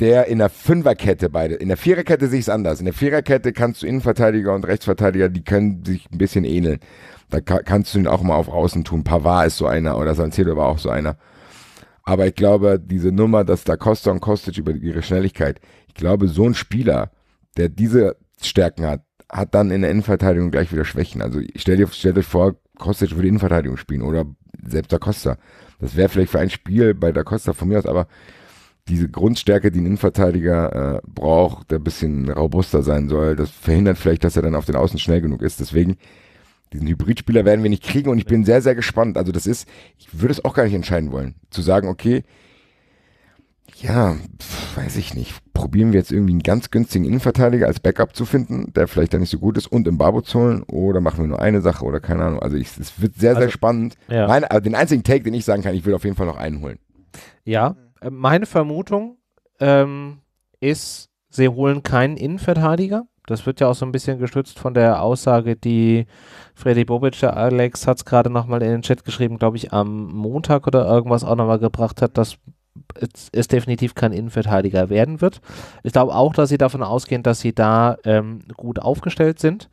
der in der Fünferkette beide, in der Viererkette sehe ich es anders. In der Viererkette kannst du Innenverteidiger und Rechtsverteidiger, die können sich ein bisschen ähneln. Da kannst du ihn auch mal auf Außen tun. Pavard ist so einer oder Salcedo war auch so einer. Aber ich glaube, diese Nummer, dass da Costa und Kostic über ihre Schnelligkeit, ich glaube, so ein Spieler, der diese Stärken hat, hat dann in der Innenverteidigung gleich wieder Schwächen. Also stell dir, stell dir vor, Kostic würde Innenverteidigung spielen oder selbst Da Costa. Das wäre vielleicht für ein Spiel bei Da Costa von mir aus, aber diese Grundstärke, die ein Innenverteidiger äh, braucht, der ein bisschen robuster sein soll, das verhindert vielleicht, dass er dann auf den Außen schnell genug ist. Deswegen diesen Hybridspieler werden wir nicht kriegen und ich bin sehr, sehr gespannt. Also das ist, ich würde es auch gar nicht entscheiden wollen. Zu sagen, okay, ja, weiß ich nicht. Probieren wir jetzt irgendwie einen ganz günstigen Innenverteidiger als Backup zu finden, der vielleicht dann nicht so gut ist und im Babo zu holen oder machen wir nur eine Sache oder keine Ahnung. Also es wird sehr, also, sehr spannend. Ja. Mein, also den einzigen Take, den ich sagen kann, ich will auf jeden Fall noch einen holen. Ja, äh, meine Vermutung ähm, ist, sie holen keinen Innenverteidiger. Das wird ja auch so ein bisschen gestützt von der Aussage, die Freddy Bobic, der Alex hat es gerade nochmal in den Chat geschrieben, glaube ich, am Montag oder irgendwas auch nochmal gebracht hat, dass es definitiv kein Innenverteidiger werden wird. Ich glaube auch, dass sie davon ausgehen, dass sie da ähm, gut aufgestellt sind,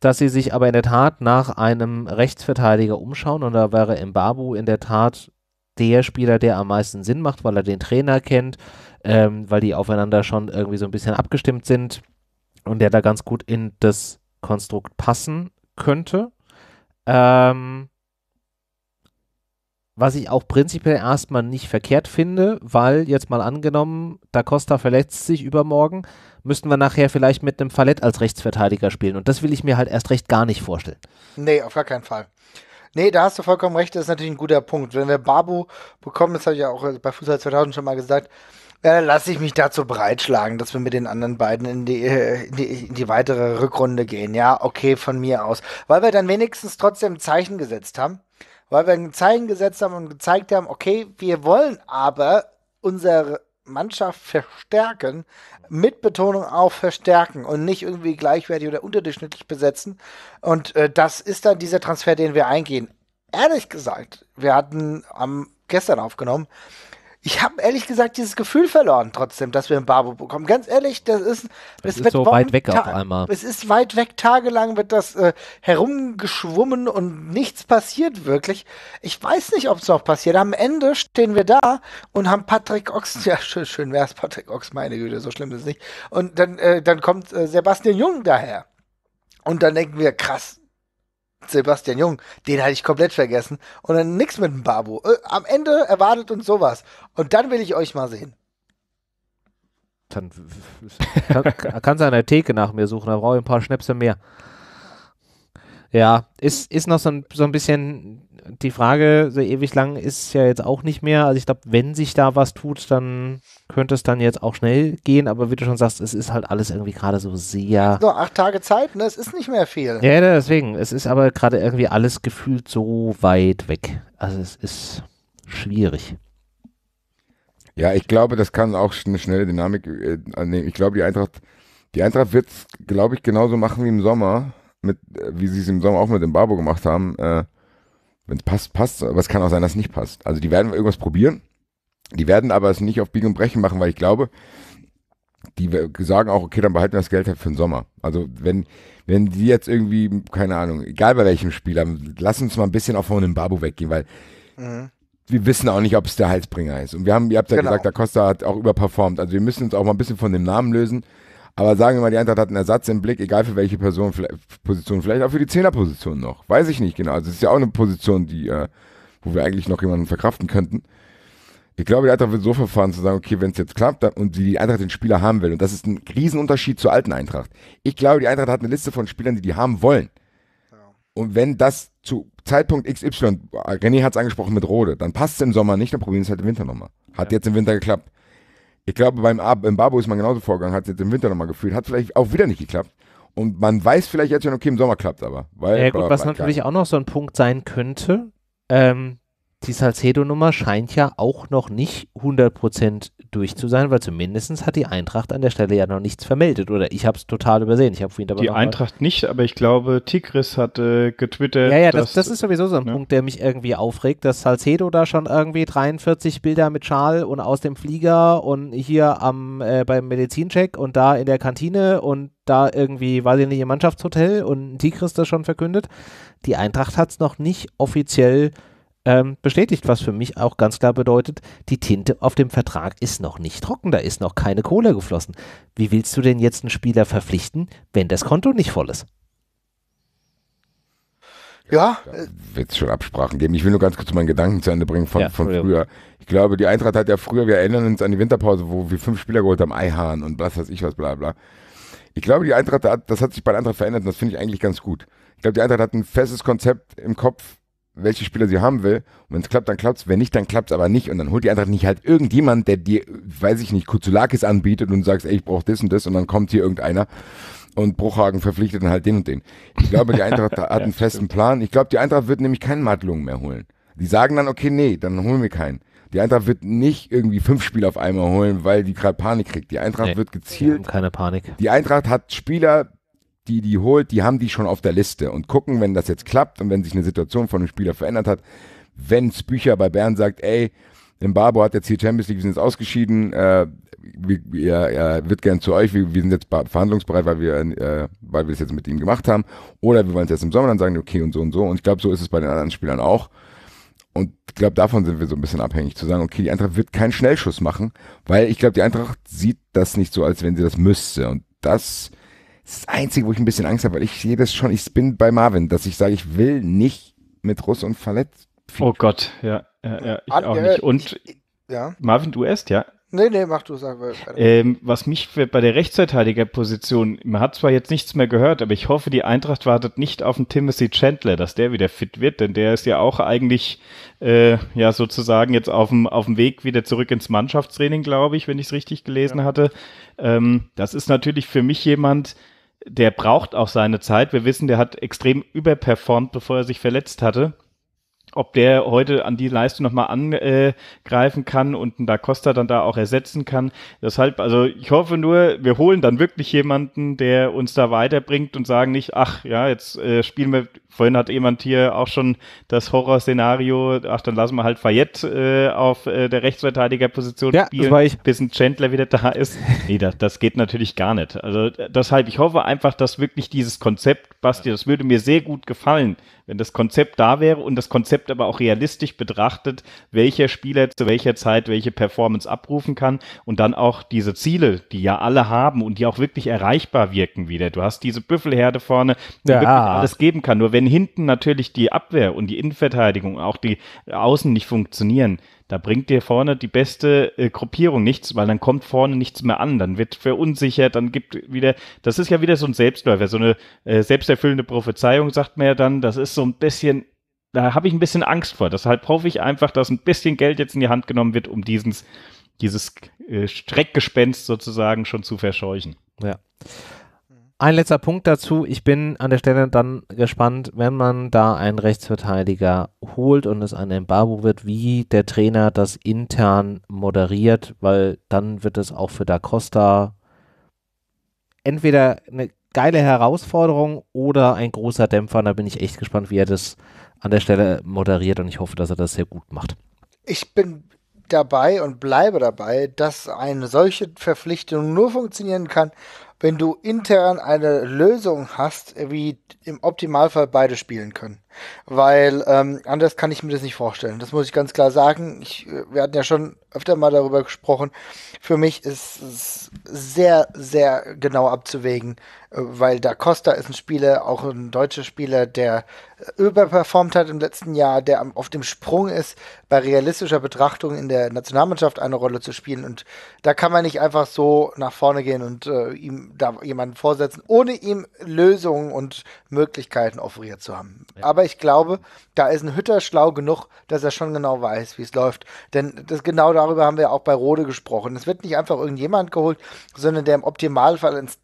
dass sie sich aber in der Tat nach einem Rechtsverteidiger umschauen und da wäre Mbabu in der Tat der Spieler, der am meisten Sinn macht, weil er den Trainer kennt, ähm, weil die aufeinander schon irgendwie so ein bisschen abgestimmt sind und der da ganz gut in das Konstrukt passen könnte. Ähm, was ich auch prinzipiell erstmal nicht verkehrt finde, weil jetzt mal angenommen, Da Costa verletzt sich übermorgen, müssten wir nachher vielleicht mit einem Fallett als Rechtsverteidiger spielen. Und das will ich mir halt erst recht gar nicht vorstellen. Nee, auf gar keinen Fall. Nee, da hast du vollkommen recht, das ist natürlich ein guter Punkt. Wenn wir Babu bekommen, das habe ich ja auch bei Fußball 2000 schon mal gesagt, äh, lasse ich mich dazu breitschlagen, dass wir mit den anderen beiden in die, äh, in die, in die weitere Rückrunde gehen. Ja, okay, von mir aus. Weil wir dann wenigstens trotzdem ein Zeichen gesetzt haben. Weil wir ein Zeichen gesetzt haben und gezeigt haben, okay, wir wollen aber unsere Mannschaft verstärken, mit Betonung auf verstärken und nicht irgendwie gleichwertig oder unterdurchschnittlich besetzen. Und äh, das ist dann dieser Transfer, den wir eingehen. Ehrlich gesagt, wir hatten am gestern aufgenommen, ich habe ehrlich gesagt dieses Gefühl verloren trotzdem, dass wir ein Barbo bekommen. Ganz ehrlich, das ist, das, das ist so Wochen weit weg auf einmal. Es ist weit weg, tagelang wird das äh, herumgeschwommen und nichts passiert wirklich. Ich weiß nicht, ob es noch passiert. Am Ende stehen wir da und haben Patrick Ochs, ja schön, schön wär's Patrick Ochs, meine Güte, so schlimm ist es nicht. Und dann, äh, dann kommt äh, Sebastian Jung daher. Und dann denken wir, krass, Sebastian Jung, den hatte ich komplett vergessen. Und dann nix mit dem Babu. Äh, am Ende erwartet uns sowas. Und dann will ich euch mal sehen. Dann kann, kannst du an der Theke nach mir suchen, da brauche ich ein paar Schnäpse mehr. Ja, ist, ist noch so ein, so ein bisschen die Frage, so ewig lang ist ja jetzt auch nicht mehr. Also ich glaube, wenn sich da was tut, dann könnte es dann jetzt auch schnell gehen. Aber wie du schon sagst, es ist halt alles irgendwie gerade so sehr. So, acht Tage Zeit, ne? Es ist nicht mehr viel. Ja, ne, deswegen. Es ist aber gerade irgendwie alles gefühlt so weit weg. Also es ist schwierig. Ja, ich glaube, das kann auch eine schnelle Dynamik äh, annehmen. Ich glaube, die Eintracht, die Eintracht wird es, glaube ich, genauso machen wie im Sommer mit, äh, wie sie es im Sommer auch mit dem Barbo gemacht haben, äh, wenn es passt, passt, aber es kann auch sein, dass es nicht passt. Also die werden irgendwas probieren, die werden aber es nicht auf Biegen und Brechen machen, weil ich glaube, die sagen auch, okay, dann behalten wir das Geld halt für den Sommer. Also wenn, wenn die jetzt irgendwie, keine Ahnung, egal bei welchem Spieler, lass uns mal ein bisschen auch von dem Babu weggehen, weil mhm. wir wissen auch nicht, ob es der Halsbringer ist. Und wir haben, ihr habt ja genau. gesagt, der Costa hat auch überperformt. Also wir müssen uns auch mal ein bisschen von dem Namen lösen. Aber sagen wir mal, die Eintracht hat einen Ersatz im Blick, egal für welche Person, Position, vielleicht auch für die Zehnerposition noch. Weiß ich nicht genau. Also es ist ja auch eine Position, die, äh, wo wir eigentlich noch jemanden verkraften könnten. Ich glaube, die Eintracht wird so verfahren, zu sagen, okay, wenn es jetzt klappt dann, und die Eintracht den Spieler haben will. Und das ist ein Riesenunterschied zur alten Eintracht. Ich glaube, die Eintracht hat eine Liste von Spielern, die die haben wollen. Und wenn das zu Zeitpunkt XY, René hat es angesprochen mit Rode, dann passt es im Sommer nicht, dann probieren es halt im Winter nochmal. Hat ja. jetzt im Winter geklappt. Ich glaube, beim, beim Barbo ist man genauso vorgegangen, hat es jetzt im Winter nochmal gefühlt, hat vielleicht auch wieder nicht geklappt. Und man weiß vielleicht jetzt schon, okay, im Sommer klappt aber. Weil, ja, gut, was natürlich auch noch so ein Punkt sein könnte, ähm, die Salcedo-Nummer scheint ja auch noch nicht 100% durch zu sein, weil zumindest hat die Eintracht an der Stelle ja noch nichts vermeldet. Oder ich habe es total übersehen. Ich hab ihn die Eintracht nicht, aber ich glaube, Tigris hatte äh, getwittert. Ja, ja, das, das ist sowieso so ein ne? Punkt, der mich irgendwie aufregt, dass Salcedo da schon irgendwie 43 Bilder mit Schal und aus dem Flieger und hier am äh, beim Medizincheck und da in der Kantine und da irgendwie, weiß ich nicht, im Mannschaftshotel und Tigris das schon verkündet. Die Eintracht hat es noch nicht offiziell verkündet ähm, bestätigt, was für mich auch ganz klar bedeutet, die Tinte auf dem Vertrag ist noch nicht trocken, da ist noch keine Kohle geflossen. Wie willst du denn jetzt einen Spieler verpflichten, wenn das Konto nicht voll ist? Ja. Äh, Wird es schon Absprachen geben. Ich will nur ganz kurz meinen Gedanken zu Ende bringen von, ja, von früher. Ich glaube, die Eintracht hat ja früher, wir erinnern uns an die Winterpause, wo wir fünf Spieler geholt haben, Eihahn und was weiß ich was, bla bla. Ich glaube, die Eintracht hat, das hat sich bei der Eintracht verändert und das finde ich eigentlich ganz gut. Ich glaube, die Eintracht hat ein festes Konzept im Kopf, welche Spieler sie haben will. Und wenn es klappt, dann klappt es. Wenn nicht, dann klappt es aber nicht. Und dann holt die Eintracht nicht halt irgendjemand, der dir, weiß ich nicht, Kuzulakis anbietet und sagst, ey, ich brauche das und das. Und dann kommt hier irgendeiner. Und Bruchhagen verpflichtet dann halt den und den. Ich glaube, die Eintracht hat einen festen stimmt. Plan. Ich glaube, die Eintracht wird nämlich keinen Matlung mehr holen. Die sagen dann, okay, nee, dann holen wir keinen. Die Eintracht wird nicht irgendwie fünf Spiele auf einmal holen, weil die gerade Panik kriegt. Die Eintracht nee, wird gezielt. Keine Panik. Die Eintracht hat Spieler die die holt, die haben die schon auf der Liste und gucken, wenn das jetzt klappt und wenn sich eine Situation von einem Spieler verändert hat, wenns Bücher bei Bern sagt, ey, Mbabo hat jetzt hier Champions League, wir sind jetzt ausgeschieden, äh, wir, ja, ja, wird gern zu euch, wir, wir sind jetzt verhandlungsbereit, weil wir, äh, weil wir es jetzt mit ihm gemacht haben. Oder wir wollen es jetzt im Sommer dann sagen, okay und so und so. Und ich glaube, so ist es bei den anderen Spielern auch. Und ich glaube, davon sind wir so ein bisschen abhängig, zu sagen, okay, die Eintracht wird keinen Schnellschuss machen, weil ich glaube, die Eintracht sieht das nicht so, als wenn sie das müsste. Und das das Einzige, wo ich ein bisschen Angst habe, weil ich sehe das schon, ich bin bei Marvin, dass ich sage, ich will nicht mit Russ und Fallett. Oh Gott, ja, ja, ja ich auch nicht. Und ja. Marvin, du erst, ja? Nee, nee, mach du, es einfach. Ähm, was mich bei der Rechtsverteidigerposition, man hat zwar jetzt nichts mehr gehört, aber ich hoffe, die Eintracht wartet nicht auf den Timothy Chandler, dass der wieder fit wird, denn der ist ja auch eigentlich, äh, ja, sozusagen jetzt auf dem, auf dem Weg wieder zurück ins Mannschaftstraining, glaube ich, wenn ich es richtig gelesen ja. hatte. Ähm, das ist natürlich für mich jemand, der braucht auch seine Zeit. Wir wissen, der hat extrem überperformt, bevor er sich verletzt hatte ob der heute an die Leistung nochmal angreifen äh, kann und Da Costa dann da auch ersetzen kann. Deshalb, also ich hoffe nur, wir holen dann wirklich jemanden, der uns da weiterbringt und sagen nicht, ach ja, jetzt äh, spielen wir, vorhin hat jemand hier auch schon das Horrorszenario, ach dann lassen wir halt Fayette äh, auf äh, der Rechtsverteidigerposition ja, spielen, das war ich. bis ein Chandler wieder da ist. nee, das, das geht natürlich gar nicht. Also äh, deshalb, ich hoffe einfach, dass wirklich dieses Konzept, Basti, das würde mir sehr gut gefallen, wenn das Konzept da wäre und das Konzept aber auch realistisch betrachtet, welcher Spieler zu welcher Zeit welche Performance abrufen kann und dann auch diese Ziele, die ja alle haben und die auch wirklich erreichbar wirken wieder. Du hast diese Büffelherde vorne, die ja. wirklich alles geben kann. Nur wenn hinten natürlich die Abwehr und die Innenverteidigung, auch die Außen nicht funktionieren, da bringt dir vorne die beste äh, Gruppierung nichts, weil dann kommt vorne nichts mehr an, dann wird verunsichert, dann gibt wieder, das ist ja wieder so ein Selbstläufer, so eine äh, selbsterfüllende Prophezeiung, sagt man ja dann, das ist so ein bisschen, da habe ich ein bisschen Angst vor. Deshalb hoffe ich einfach, dass ein bisschen Geld jetzt in die Hand genommen wird, um dieses, dieses äh, Streckgespenst sozusagen schon zu verscheuchen. Ja ein letzter Punkt dazu. Ich bin an der Stelle dann gespannt, wenn man da einen Rechtsverteidiger holt und es ein Embargo wird, wie der Trainer das intern moderiert, weil dann wird es auch für Da Costa entweder eine geile Herausforderung oder ein großer Dämpfer. Und da bin ich echt gespannt, wie er das an der Stelle moderiert und ich hoffe, dass er das sehr gut macht. Ich bin dabei und bleibe dabei, dass eine solche Verpflichtung nur funktionieren kann, wenn du intern eine Lösung hast, wie im Optimalfall beide spielen können weil ähm, anders kann ich mir das nicht vorstellen. Das muss ich ganz klar sagen. Ich, äh, wir hatten ja schon öfter mal darüber gesprochen. Für mich ist es sehr, sehr genau abzuwägen, äh, weil da Costa ist ein Spieler, auch ein deutscher Spieler, der äh, überperformt hat im letzten Jahr, der auf dem Sprung ist, bei realistischer Betrachtung in der Nationalmannschaft eine Rolle zu spielen. Und da kann man nicht einfach so nach vorne gehen und äh, ihm da jemanden vorsetzen, ohne ihm Lösungen und Möglichkeiten offeriert zu haben. Ja. Aber aber ich glaube, da ist ein Hütter schlau genug, dass er schon genau weiß, wie es läuft. Denn das, genau darüber haben wir auch bei Rode gesprochen. Es wird nicht einfach irgendjemand geholt, sondern der im Optimalfall ins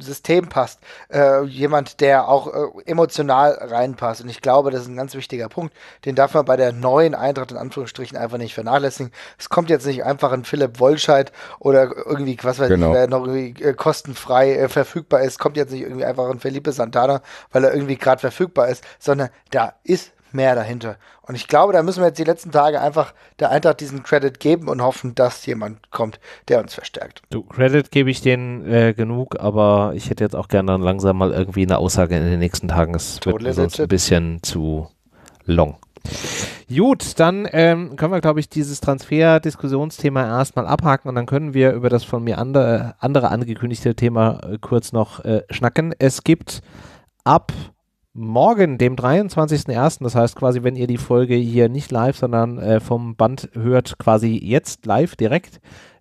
System passt. Äh, jemand, der auch äh, emotional reinpasst. Und ich glaube, das ist ein ganz wichtiger Punkt. Den darf man bei der neuen Eintracht in Anführungsstrichen einfach nicht vernachlässigen. Es kommt jetzt nicht einfach ein Philipp Wollscheid oder irgendwie, was weiß genau. ich, wer noch irgendwie äh, kostenfrei äh, verfügbar ist, kommt jetzt nicht irgendwie einfach ein Felipe Santana, weil er irgendwie gerade verfügbar ist, sondern da ist mehr dahinter. Und ich glaube, da müssen wir jetzt die letzten Tage einfach der Eintracht diesen Credit geben und hoffen, dass jemand kommt, der uns verstärkt. Du, Credit gebe ich denen äh, genug, aber ich hätte jetzt auch gerne dann langsam mal irgendwie eine Aussage in den nächsten Tagen. Es wird sonst ein bisschen zu long. Gut, dann ähm, können wir, glaube ich, dieses Transfer-Diskussionsthema erstmal abhaken und dann können wir über das von mir andere, andere angekündigte Thema äh, kurz noch äh, schnacken. Es gibt ab morgen, dem 23.01., das heißt quasi, wenn ihr die Folge hier nicht live, sondern äh, vom Band hört, quasi jetzt live direkt,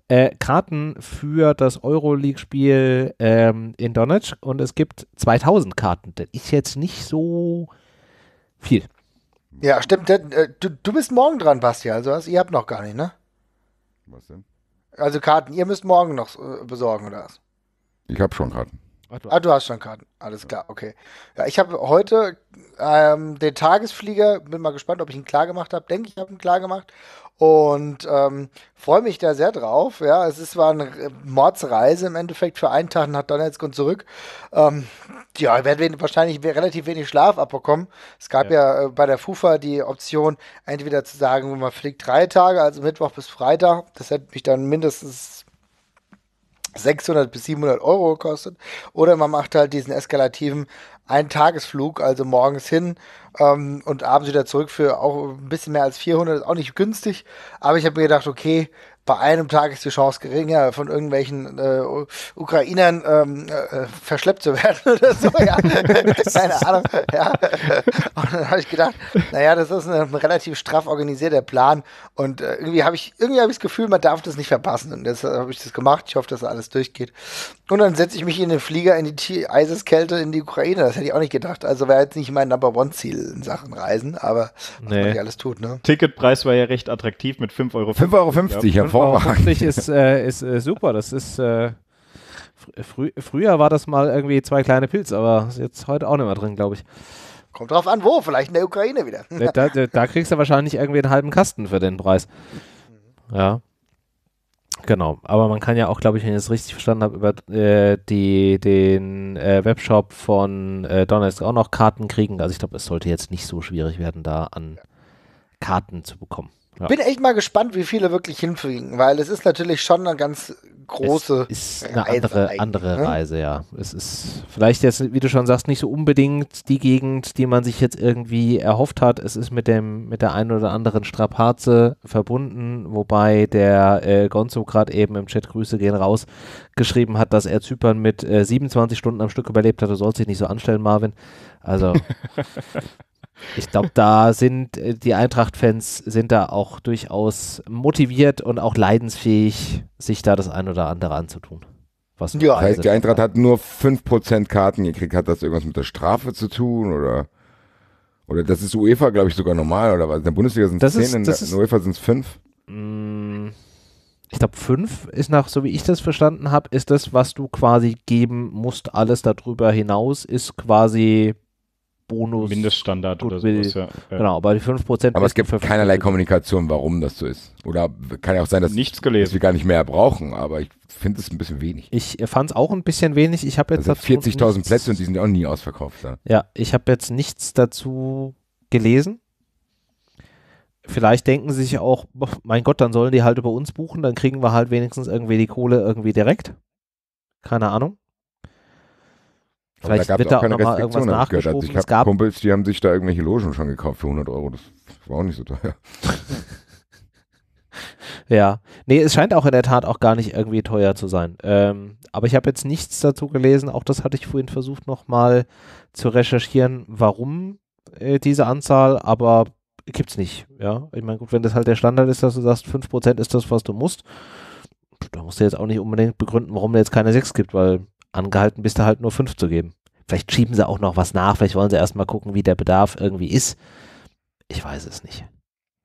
äh, Karten für das Euroleague-Spiel ähm, in Donetsk und es gibt 2000 Karten. Das ist jetzt nicht so viel. Ja, stimmt. Äh, du, du bist morgen dran, Basti. Also was, ihr habt noch gar nicht, ne? Was denn? Also Karten. Ihr müsst morgen noch äh, besorgen, oder was? Ich hab schon Karten. Ach, du, ah, du hast schon Karten. Alles ja. klar, okay. Ja, ich habe heute ähm, den Tagesflieger, bin mal gespannt, ob ich ihn klar gemacht habe. Denke ich, habe ihn klar gemacht. Und ähm, freue mich da sehr drauf. Ja, es ist, war eine äh, Mordsreise im Endeffekt für einen Tag nach Donetsk und zurück. Ähm, ja, werden wir wahrscheinlich relativ wenig Schlaf abbekommen. Es gab ja, ja äh, bei der FUFA die Option, entweder zu sagen, man fliegt drei Tage, also Mittwoch bis Freitag. Das hätte mich dann mindestens 600 bis 700 Euro kostet. Oder man macht halt diesen eskalativen Eintagesflug, also morgens hin ähm, und abends wieder zurück für auch ein bisschen mehr als 400, ist auch nicht günstig. Aber ich habe mir gedacht, okay, bei einem Tag ist die Chance geringer, von irgendwelchen äh, Ukrainern ähm, äh, verschleppt zu werden oder so. Ja. Keine Ahnung. Ja. Und dann habe ich gedacht, naja, das ist ein, relativ straff organisierter Plan und äh, irgendwie habe ich irgendwie habe ich das Gefühl, man darf das nicht verpassen. Und deshalb habe ich das gemacht. Ich hoffe, dass alles durchgeht. Und dann setze ich mich in den Flieger in die Eiseskälte in die Ukraine. Das hätte ich auch nicht gedacht. Also wäre jetzt nicht mein Number One Ziel in Sachen Reisen, aber was nee. man nicht alles tut. Ne? Ticketpreis war ja recht attraktiv mit 5,50 Euro. 5,50 Euro, ja. Hervorragend. ist, äh, ist äh, super. Das ist. Äh, frü früher war das mal irgendwie zwei kleine Pilze, aber ist jetzt heute auch nicht mehr drin, glaube ich. Kommt drauf an, wo? Vielleicht in der Ukraine wieder. da, da, da, kriegst du wahrscheinlich irgendwie einen halben Kasten für den Preis. Mhm. Ja. Genau, aber man kann ja auch, glaube ich, wenn ich es richtig verstanden habe, über äh, die, den äh, Webshop von äh, Donetsk auch noch Karten kriegen. Also ich glaube, es sollte jetzt nicht so schwierig werden, da an Karten zu bekommen. Ja. Bin echt mal gespannt, wie viele wirklich hinfliegen, weil es ist natürlich schon eine ganz große es ist eine Reise andere, andere ne? Reise, ja. Es ist vielleicht jetzt, wie du schon sagst, nicht so unbedingt die Gegend, die man sich jetzt irgendwie erhofft hat. Es ist mit dem mit der einen oder anderen Strapaze verbunden, wobei der äh, Gonzo gerade eben im Chat Grüße gehen raus geschrieben hat, dass er Zypern mit äh, 27 Stunden am Stück überlebt hat. Du sollst dich nicht so anstellen, Marvin. Also Ich glaube, da sind äh, die Eintracht-Fans sind da auch durchaus motiviert und auch leidensfähig, sich da das ein oder andere anzutun. Was ja, Preise die Eintracht hat nur 5% Karten gekriegt. Hat das irgendwas mit der Strafe zu tun oder? Oder das ist UEFA, glaube ich, sogar normal oder was? In der Bundesliga sind es 10, ist, in der UEFA sind es 5. Mm, ich glaube, 5 ist nach, so wie ich das verstanden habe, ist das, was du quasi geben musst. Alles darüber hinaus ist quasi Bonus. Mindeststandard oder will. sowas, ja. Genau, aber die 5%. Aber es gibt keinerlei Kommunikation, warum das so ist. Oder kann ja auch sein, dass, Nichts gelesen. dass wir gar nicht mehr brauchen, aber ich finde es ein bisschen wenig. Ich fand es auch ein bisschen wenig. Ich habe jetzt. Also 40.000 Plätze und die sind auch nie ausverkauft. Ja, ja ich habe jetzt nichts dazu gelesen. Vielleicht denken sie sich auch, mein Gott, dann sollen die halt über uns buchen, dann kriegen wir halt wenigstens irgendwie die Kohle irgendwie direkt. Keine Ahnung. Aber Vielleicht da gab es auch keine auch Restriktionen. Hab ich also ich habe Kumpels, die haben sich da irgendwelche Logen schon gekauft für 100 Euro. Das war auch nicht so teuer. ja, nee, es scheint auch in der Tat auch gar nicht irgendwie teuer zu sein. Ähm, aber ich habe jetzt nichts dazu gelesen. Auch das hatte ich vorhin versucht nochmal zu recherchieren, warum äh, diese Anzahl, aber gibt es nicht. Ja, ich meine, gut, wenn das halt der Standard ist, dass du sagst, 5% ist das, was du musst, da musst du jetzt auch nicht unbedingt begründen, warum da jetzt keine 6 gibt, weil angehalten bist, da halt nur fünf zu geben. Vielleicht schieben sie auch noch was nach, vielleicht wollen sie erstmal gucken, wie der Bedarf irgendwie ist. Ich weiß es nicht.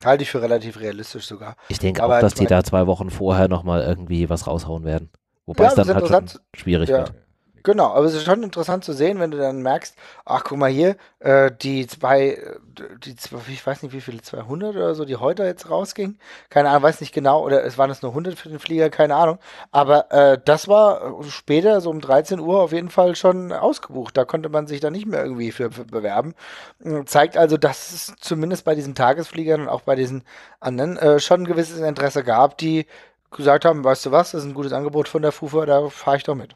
Halte ich für relativ realistisch sogar. Ich denke auch, halt dass die da zwei Wochen vorher nochmal irgendwie was raushauen werden. Wobei ja, es dann halt schon schwierig ja. wird. Genau, aber es ist schon interessant zu sehen, wenn du dann merkst, ach guck mal hier, äh, die zwei, äh, die zwei, ich weiß nicht wie viele, 200 oder so, die heute jetzt rausgingen, keine Ahnung, weiß nicht genau, oder es waren es nur 100 für den Flieger, keine Ahnung, aber äh, das war äh, später, so um 13 Uhr auf jeden Fall schon ausgebucht, da konnte man sich dann nicht mehr irgendwie für, für bewerben. Hm, zeigt also, dass es zumindest bei diesen Tagesfliegern und auch bei diesen anderen äh, schon ein gewisses Interesse gab, die gesagt haben, weißt du was, das ist ein gutes Angebot von der FUFA, da fahre ich doch mit.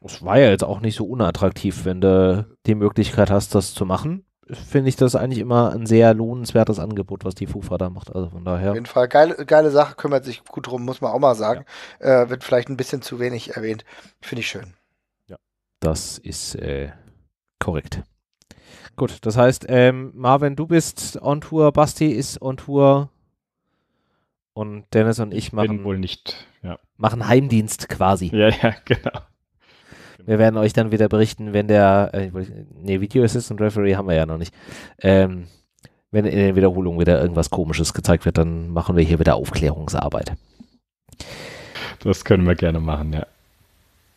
Es war ja jetzt auch nicht so unattraktiv, wenn du die Möglichkeit hast, das zu machen. Finde ich das eigentlich immer ein sehr lohnenswertes Angebot, was die FUFA da macht. Also von daher. Auf jeden Fall. Geile, geile Sache, kümmert sich gut drum, muss man auch mal sagen. Ja. Äh, wird vielleicht ein bisschen zu wenig erwähnt. Finde ich schön. Ja, das ist äh, korrekt. Gut, das heißt, ähm, Marvin, du bist on Tour, Basti ist on Tour und Dennis und ich machen. Ich wohl nicht, ja. Machen Heimdienst quasi. Ja, ja, genau. Wir werden euch dann wieder berichten, wenn der, äh, nee, Video Assistant Referee haben wir ja noch nicht. Ähm, wenn in den Wiederholungen wieder irgendwas Komisches gezeigt wird, dann machen wir hier wieder Aufklärungsarbeit. Das können wir gerne machen, ja.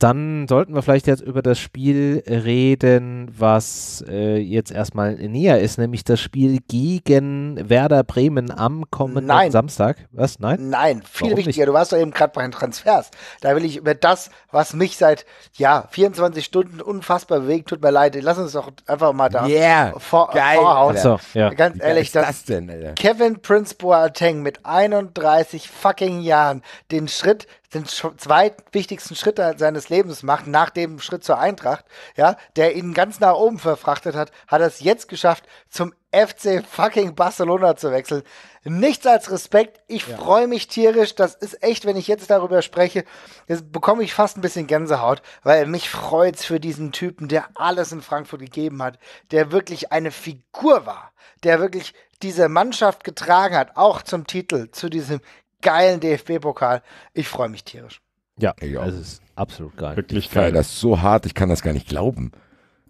Dann sollten wir vielleicht jetzt über das Spiel reden, was äh, jetzt erstmal näher ist, nämlich das Spiel gegen Werder Bremen am kommenden Nein. Samstag. Was? Nein? Nein, viel Warum wichtiger. Nicht? Du warst doch eben gerade bei den Transfers. Da will ich über das, was mich seit ja, 24 Stunden unfassbar bewegt, tut mir leid. Lass uns doch einfach mal da yeah, vor, geil, vorhauen. So, ja. Ganz ehrlich, das, das denn, Kevin Prince Boateng mit 31 fucking Jahren den Schritt den zweitwichtigsten Schritt seines Lebens macht, nach dem Schritt zur Eintracht, ja, der ihn ganz nach oben verfrachtet hat, hat es jetzt geschafft, zum FC fucking Barcelona zu wechseln. Nichts als Respekt. Ich ja. freue mich tierisch. Das ist echt, wenn ich jetzt darüber spreche, jetzt bekomme ich fast ein bisschen Gänsehaut, weil mich freut es für diesen Typen, der alles in Frankfurt gegeben hat, der wirklich eine Figur war, der wirklich diese Mannschaft getragen hat, auch zum Titel, zu diesem geilen DFB-Pokal. Ich freue mich tierisch. Ja, das ist absolut geil. Wirklich geil. geil. Das ist so hart, ich kann das gar nicht glauben.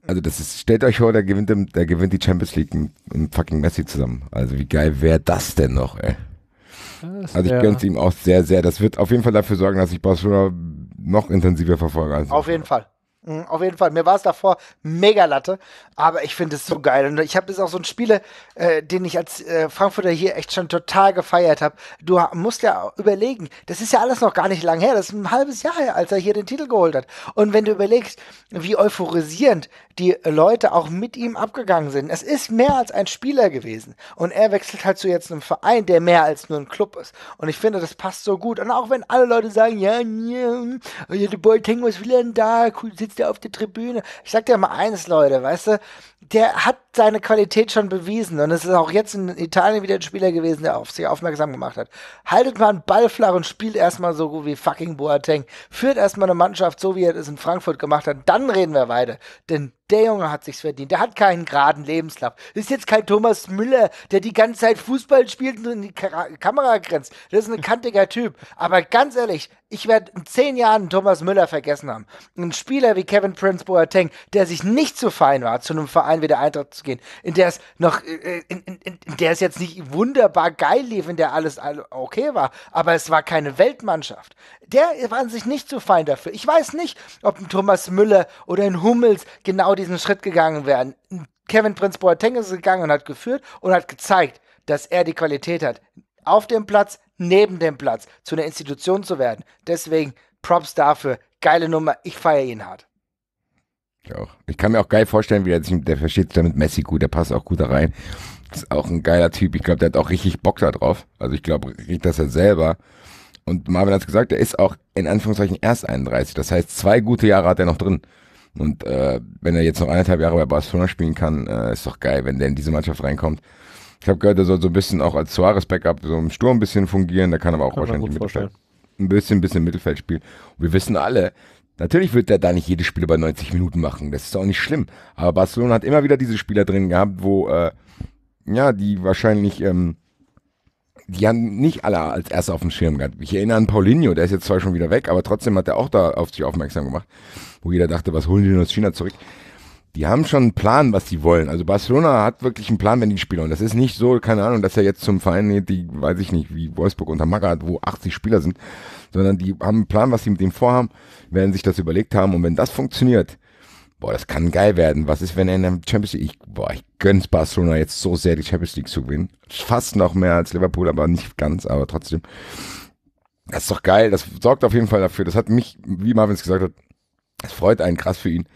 Also das ist, stellt euch vor, der gewinnt, im, der gewinnt die Champions League mit, fucking Messi zusammen. Also wie geil wäre das denn noch, ey? Das also ich ja. gönn's ihm auch sehr, sehr. Das wird auf jeden Fall dafür sorgen, dass ich Barcelona noch intensiver verfolge. Als auf jeden Fall. Mhm, auf jeden Fall. Mir war es davor mega Latte, aber ich finde es so geil. Und ich habe jetzt auch so ein Spiele, äh, den ich als äh, Frankfurter hier echt schon total gefeiert habe. Du musst ja überlegen, das ist ja alles noch gar nicht lang her. Das ist ein halbes Jahr her, als er hier den Titel geholt hat. Und wenn du überlegst, wie euphorisierend die Leute auch mit ihm abgegangen sind, es ist mehr als ein Spieler gewesen. Und er wechselt halt zu jetzt einem Verein, der mehr als nur ein Club ist. Und ich finde, das passt so gut. Und auch wenn alle Leute sagen, ja, ja, ja der Boy Tango ist wieder da, cool, sitzt sitzt ja auf der Tribüne. Ich sag dir mal eins, Leute, weißt du, der hat seine Qualität schon bewiesen und es ist auch jetzt in Italien wieder ein Spieler gewesen, der auf sich aufmerksam gemacht hat. Haltet mal einen Ball flach und spielt erstmal so gut wie fucking Boateng. Führt erstmal eine Mannschaft so, wie er es in Frankfurt gemacht hat. Dann reden wir weiter. Denn der Junge hat sich's verdient. Der hat keinen geraden Lebenslauf. Ist jetzt kein Thomas Müller, der die ganze Zeit Fußball spielt und in die Ka Kamera grenzt. Das ist ein kantiger Typ. Aber ganz ehrlich, ich werde in zehn Jahren Thomas Müller vergessen haben. Ein Spieler wie Kevin Prince Boateng, der sich nicht so fein war zu einem Verein, einen wie der Eintracht zu gehen, in der es noch, äh, äh, in, in, in der es jetzt nicht wunderbar geil lief, in der alles okay war, aber es war keine Weltmannschaft. Der war an sich nicht zu fein dafür. Ich weiß nicht, ob ein Thomas Müller oder ein Hummels genau diesen Schritt gegangen wären. Kevin Prinz Boateng ist gegangen und hat geführt und hat gezeigt, dass er die Qualität hat, auf dem Platz, neben dem Platz, zu einer Institution zu werden. Deswegen Props dafür. Geile Nummer. Ich feiere ihn hart. Ich auch. Ich kann mir auch geil vorstellen, wie er sich, der versteht damit Messi gut, der passt auch gut da rein. Ist auch ein geiler Typ. Ich glaube, der hat auch richtig Bock da drauf. Also ich glaube, kriegt das er selber. Und Marvin hat es gesagt, er ist auch in Anführungszeichen erst 31. Das heißt, zwei gute Jahre hat er noch drin. Und äh, wenn er jetzt noch eineinhalb Jahre bei Barcelona spielen kann, äh, ist doch geil, wenn der in diese Mannschaft reinkommt. Ich habe gehört, er soll so ein bisschen auch als Suarez-Backup so im Sturm ein bisschen fungieren. Da kann aber auch kann wahrscheinlich ein bisschen, bisschen Mittelfeld spielen. Und wir wissen alle, Natürlich wird er da nicht jedes Spiel über 90 Minuten machen. Das ist auch nicht schlimm. Aber Barcelona hat immer wieder diese Spieler drin gehabt, wo, äh, ja, die wahrscheinlich, ähm, die haben nicht alle als Erster auf dem Schirm gehabt. Ich erinnere an Paulinho, der ist jetzt zwar schon wieder weg, aber trotzdem hat er auch da auf sich aufmerksam gemacht, wo jeder dachte, was holen die denn aus China zurück? die haben schon einen Plan, was sie wollen. Also Barcelona hat wirklich einen Plan, wenn die Spieler. Und das ist nicht so, keine Ahnung, dass er jetzt zum Verein geht, die, weiß ich nicht, wie Wolfsburg unter Magath, wo 80 Spieler sind, sondern die haben einen Plan, was sie mit dem vorhaben, werden sich das überlegt haben. Und wenn das funktioniert, boah, das kann geil werden. Was ist, wenn er in der Champions League, ich, boah, ich gönn's Barcelona jetzt so sehr, die Champions League zu gewinnen. Fast noch mehr als Liverpool, aber nicht ganz, aber trotzdem. Das ist doch geil. Das sorgt auf jeden Fall dafür. Das hat mich, wie Marvins gesagt hat, es freut einen krass für ihn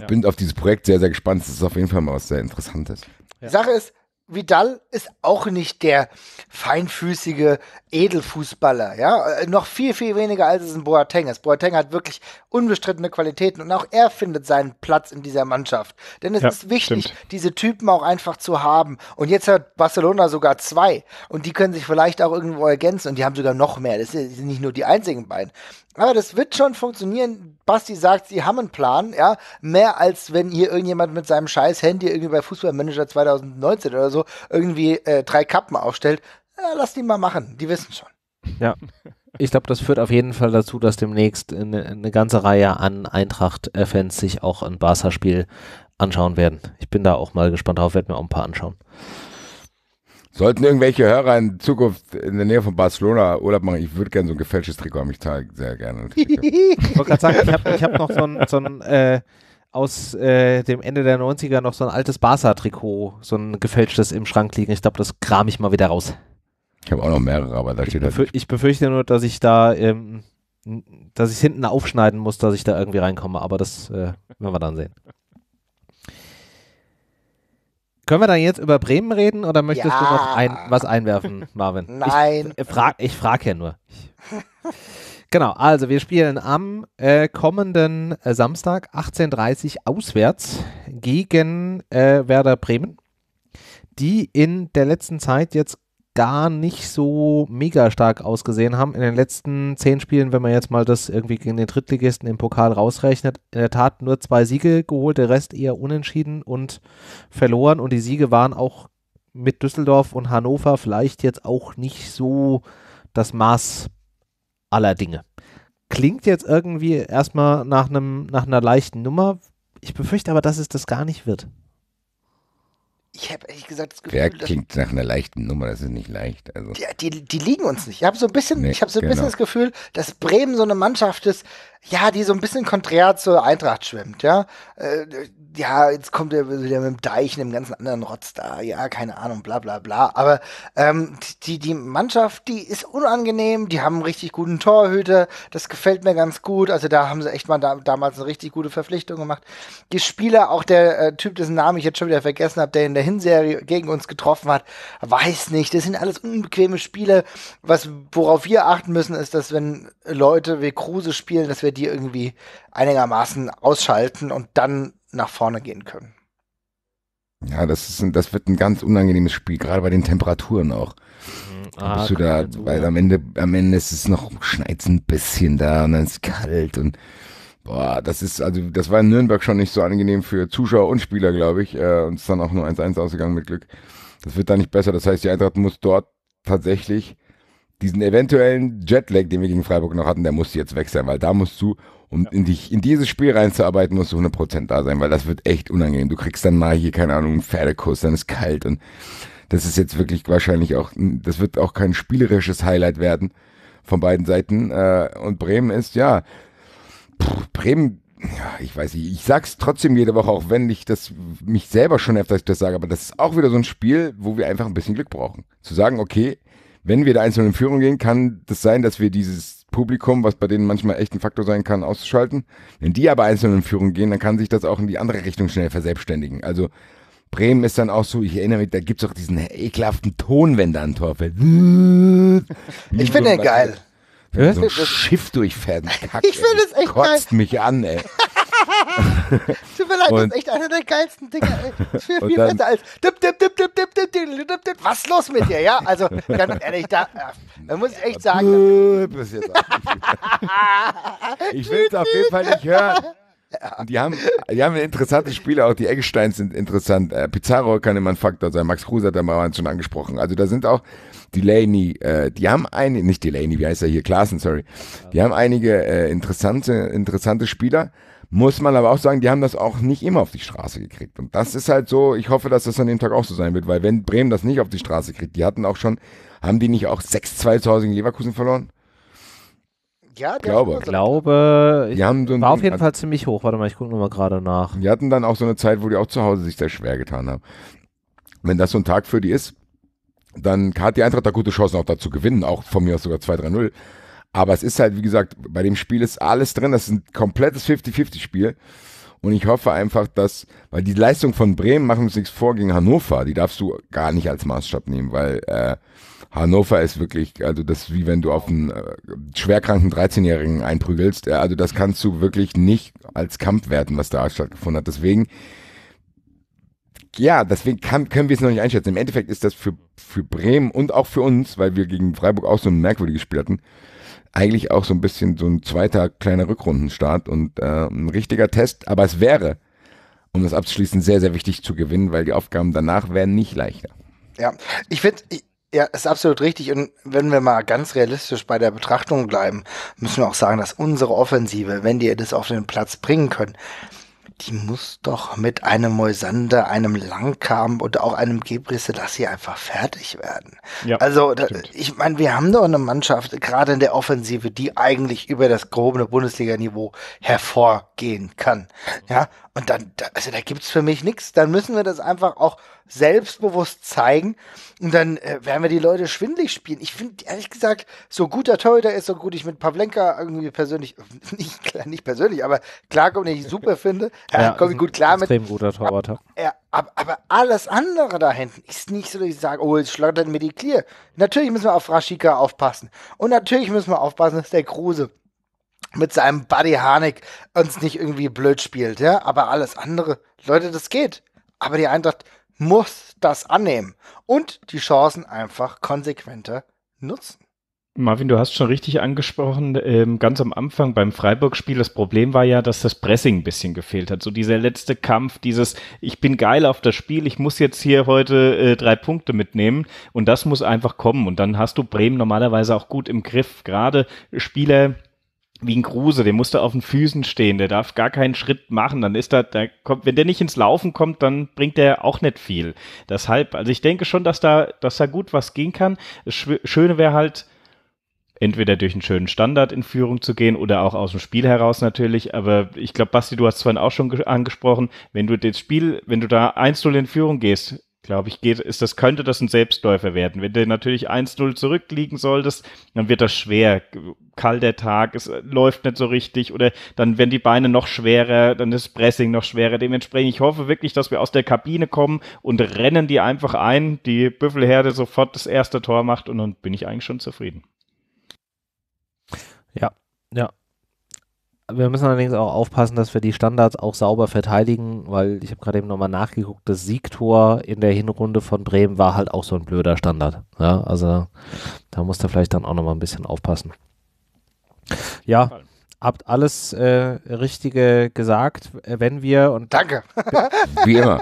ja. Bin auf dieses Projekt sehr, sehr gespannt. Das ist auf jeden Fall mal was sehr Interessantes. Ja. Sache ist, Vidal ist auch nicht der feinfüßige Edelfußballer, ja. Äh, noch viel, viel weniger als es ein Boateng ist. Boateng hat wirklich unbestrittene Qualitäten und auch er findet seinen Platz in dieser Mannschaft. Denn es ja, ist wichtig, stimmt. diese Typen auch einfach zu haben. Und jetzt hat Barcelona sogar zwei und die können sich vielleicht auch irgendwo ergänzen und die haben sogar noch mehr. Das sind nicht nur die einzigen beiden. Aber das wird schon funktionieren. Basti sagt, sie haben einen Plan, ja. Mehr als wenn hier irgendjemand mit seinem scheiß Handy irgendwie bei Fußballmanager 2019 oder so irgendwie äh, drei Kappen aufstellt. Ja, lass die mal machen, die wissen schon. Ja. Ich glaube, das führt auf jeden Fall dazu, dass demnächst eine, eine ganze Reihe an Eintracht-Fans sich auch ein Barca-Spiel anschauen werden. Ich bin da auch mal gespannt drauf, werde mir auch ein paar anschauen. Sollten irgendwelche Hörer in Zukunft in der Nähe von Barcelona Urlaub machen, ich würde gerne so ein gefälschtes Trikot haben, ich zahle sehr gerne. ich wollte gerade sagen, ich habe hab noch so ein, so ein äh, aus äh, dem Ende der 90er noch so ein altes Barca-Trikot, so ein gefälschtes im Schrank liegen. Ich glaube, das kram ich mal wieder raus. Ich habe auch noch mehrere, aber da ich steht halt. Ich befürchte nur, dass ich da, ähm, dass ich hinten aufschneiden muss, dass ich da irgendwie reinkomme, aber das äh, werden wir dann sehen. Können wir da jetzt über Bremen reden oder möchtest ja. du noch ein, was einwerfen, Marvin? Nein. Ich, äh, frage ich frag ja nur. genau, also wir spielen am äh, kommenden äh, Samstag 18.30 Uhr auswärts gegen äh, Werder Bremen, die in der letzten Zeit jetzt gar nicht so mega stark ausgesehen haben. In den letzten zehn Spielen, wenn man jetzt mal das irgendwie gegen den Drittligisten im Pokal rausrechnet, in der Tat nur zwei Siege geholt, der Rest eher unentschieden und verloren. Und die Siege waren auch mit Düsseldorf und Hannover vielleicht jetzt auch nicht so das Maß aller Dinge. Klingt jetzt irgendwie erstmal nach, einem, nach einer leichten Nummer. Ich befürchte aber, dass es das gar nicht wird ich habe ehrlich gesagt das Gefühl. Der klingt dass, nach einer leichten Nummer, das ist nicht leicht. Also. Die, die, die liegen uns nicht. Ich habe so ein bisschen, nee, ich habe so ein genau. bisschen das Gefühl, dass Bremen so eine Mannschaft ist, ja, die so ein bisschen konträr zur Eintracht schwimmt, ja. Äh, ja, jetzt kommt er wieder mit dem Deich und dem ganzen anderen Rotz da, ja, keine Ahnung, bla bla bla. Aber ähm, die, die Mannschaft, die ist unangenehm, die haben einen richtig guten Torhüter, das gefällt mir ganz gut. Also da haben sie echt mal da, damals eine richtig gute Verpflichtung gemacht. Die Spieler, auch der äh, Typ, dessen Namen ich jetzt schon wieder vergessen habe, der in der Hinserie gegen uns getroffen hat, weiß nicht. Das sind alles unbequeme Spiele. Was, worauf wir achten müssen, ist, dass wenn Leute wie Kruse spielen, dass wir die irgendwie einigermaßen ausschalten und dann nach vorne gehen können. Ja, das, ist ein, das wird ein ganz unangenehmes Spiel, gerade bei den Temperaturen auch. Mhm. Ah, bist du da, weil am Ende, am Ende ist es noch, schneit ein bisschen da und dann ist es kalt und Boah, das ist, also das war in Nürnberg schon nicht so angenehm für Zuschauer und Spieler, glaube ich. Äh, und ist dann auch nur 1-1 ausgegangen mit Glück. Das wird da nicht besser. Das heißt, die Eintracht muss dort tatsächlich diesen eventuellen Jetlag, den wir gegen Freiburg noch hatten, der muss jetzt weg sein, weil da musst du, um ja. in, dich, in dieses Spiel reinzuarbeiten, musst du 100% da sein, weil das wird echt unangenehm. Du kriegst dann mal hier, keine Ahnung, einen Pferdekuss, dann ist kalt und das ist jetzt wirklich wahrscheinlich auch, das wird auch kein spielerisches Highlight werden von beiden Seiten. Äh, und Bremen ist, ja, pff, Bremen, ich weiß nicht, ich sag's trotzdem jede Woche, auch wenn ich das mich selber schon öfters das sage, aber das ist auch wieder so ein Spiel, wo wir einfach ein bisschen Glück brauchen. Zu sagen, okay, wenn wir da einzeln in Führung gehen, kann das sein, dass wir dieses Publikum, was bei denen manchmal echt ein Faktor sein kann, auszuschalten. Wenn die aber einzeln in Führung gehen, dann kann sich das auch in die andere Richtung schnell verselbstständigen. Also Bremen ist dann auch so, ich erinnere mich, da gibt es auch diesen ekelhaften Ton, wenn da ein Tor fällt. Ich finde den geil. Wenn so ein Schiff durchfährt. Kack, ich finde es echt kotzt geil. mich an, ey. Tut mir leid, das ist echt einer der geilsten Dinger. Ey. Viel, viel dann, besser als dip, dip, dip, dip, dip, dip, dip, dip, dip. Was los mit dir, ja? Also, ganz ehrlich, da, äh, da muss ich echt sagen. ich will es auf jeden Fall nicht hören. Und die haben, die haben interessante Spiele, auch die Eggesteins sind interessant. Äh, Pizarro kann immer ein Faktor sein. Max Kruse hat da mal schon angesprochen. Also da sind auch, Delaney, äh, die haben einige, nicht Delaney, wie heißt er hier, Klaassen, sorry. Die haben einige äh, interessante, interessante Spieler. Muss man aber auch sagen, die haben das auch nicht immer auf die Straße gekriegt. Und das ist halt so, ich hoffe, dass das an dem Tag auch so sein wird, weil wenn Bremen das nicht auf die Straße kriegt, die hatten auch schon, haben die nicht auch 6-2 zu Hause in Leverkusen verloren? Ja, glaube. glaube ich glaube, so war auf jeden Fall ziemlich hoch. Warte mal, ich gucke nochmal gerade nach. Die hatten dann auch so eine Zeit, wo die auch zu Hause sich sehr schwer getan haben. Wenn das so ein Tag für die ist, dann hat die Eintracht da gute Chancen auch dazu gewinnen, auch von mir aus sogar 2-3-0. Aber es ist halt, wie gesagt, bei dem Spiel ist alles drin. Das ist ein komplettes 50-50-Spiel. Und ich hoffe einfach, dass, weil die Leistung von Bremen, machen uns nichts vor, gegen Hannover, die darfst du gar nicht als Maßstab nehmen, weil äh, Hannover ist wirklich, also das ist wie wenn du auf einen äh, schwerkranken 13-Jährigen einprügelst. Äh, also das kannst du wirklich nicht als Kampf werten, was da stattgefunden hat. Deswegen ja, deswegen kann, können wir es noch nicht einschätzen. Im Endeffekt ist das für, für Bremen und auch für uns, weil wir gegen Freiburg auch so ein merkwürdiges Spiel hatten, eigentlich auch so ein bisschen so ein zweiter kleiner Rückrundenstart und äh, ein richtiger Test. Aber es wäre, um das abzuschließen, sehr, sehr wichtig zu gewinnen, weil die Aufgaben danach wären nicht leichter. Ja, ich finde, ja, ist absolut richtig. Und wenn wir mal ganz realistisch bei der Betrachtung bleiben, müssen wir auch sagen, dass unsere Offensive, wenn die das auf den Platz bringen können, die muss doch mit einem Moisander, einem Langkamp und auch einem Gebrisse, dass sie einfach fertig werden. Ja, also da, ich meine, wir haben doch eine Mannschaft, gerade in der Offensive, die eigentlich über das gehobene Bundesliga-Niveau hervorgehen kann. Ja, und dann, also da gibt es für mich nichts. Dann müssen wir das einfach auch selbstbewusst zeigen und dann äh, werden wir die Leute schwindlig spielen. Ich finde, ehrlich gesagt, so guter Torhüter ist, so gut ich mit Pavlenka irgendwie persönlich, nicht, nicht persönlich, aber klar, den ich super finde, äh, ja, komme ich gut klar extrem mit. Extrem guter Torwart. Ja, aber, aber, alles andere da hinten ist nicht so, dass ich sage, oh, jetzt schlottern mir die Clear. Natürlich müssen wir auf Rashika aufpassen und natürlich müssen wir aufpassen, dass der Kruse mit seinem Buddy Harnik uns nicht irgendwie blöd spielt, ja, aber alles andere, Leute, das geht. Aber die Eintracht muss das annehmen und die Chancen einfach konsequenter nutzen. Marvin, du hast schon richtig angesprochen, ähm, ganz am Anfang beim Freiburg-Spiel, das Problem war ja, dass das Pressing ein bisschen gefehlt hat. So dieser letzte Kampf, dieses, ich bin geil auf das Spiel, ich muss jetzt hier heute äh, drei Punkte mitnehmen und das muss einfach kommen. Und dann hast du Bremen normalerweise auch gut im Griff. Gerade Spieler, wie ein Kruse, der muss da auf den Füßen stehen, der darf gar keinen Schritt machen, dann ist da, da kommt, wenn der nicht ins Laufen kommt, dann bringt der auch nicht viel. Deshalb, also ich denke schon, dass da, dass da gut was gehen kann. Das Schöne wäre halt, entweder durch einen schönen Standard in Führung zu gehen oder auch aus dem Spiel heraus natürlich. Aber ich glaube, Basti, du hast es vorhin auch schon angesprochen, wenn du das Spiel, wenn du da 1-0 in Führung gehst, glaube ich, geht, ist das, könnte das ein Selbstläufer werden. Wenn du natürlich 1-0 zurückliegen solltest, dann wird das schwer. Kalter Tag, es äh, läuft nicht so richtig oder dann werden die Beine noch schwerer, dann ist Pressing noch schwerer. Dementsprechend, ich hoffe wirklich, dass wir aus der Kabine kommen und rennen die einfach ein, die Büffelherde sofort das erste Tor macht und dann bin ich eigentlich schon zufrieden. Ja, ja, wir müssen allerdings auch aufpassen, dass wir die Standards auch sauber verteidigen, weil ich habe gerade eben nochmal nachgeguckt, das Siegtor in der Hinrunde von Bremen war halt auch so ein blöder Standard. Ja, also da musst du vielleicht dann auch nochmal ein bisschen aufpassen. Ja, habt alles äh, Richtige gesagt, wenn wir und Danke. Wie immer.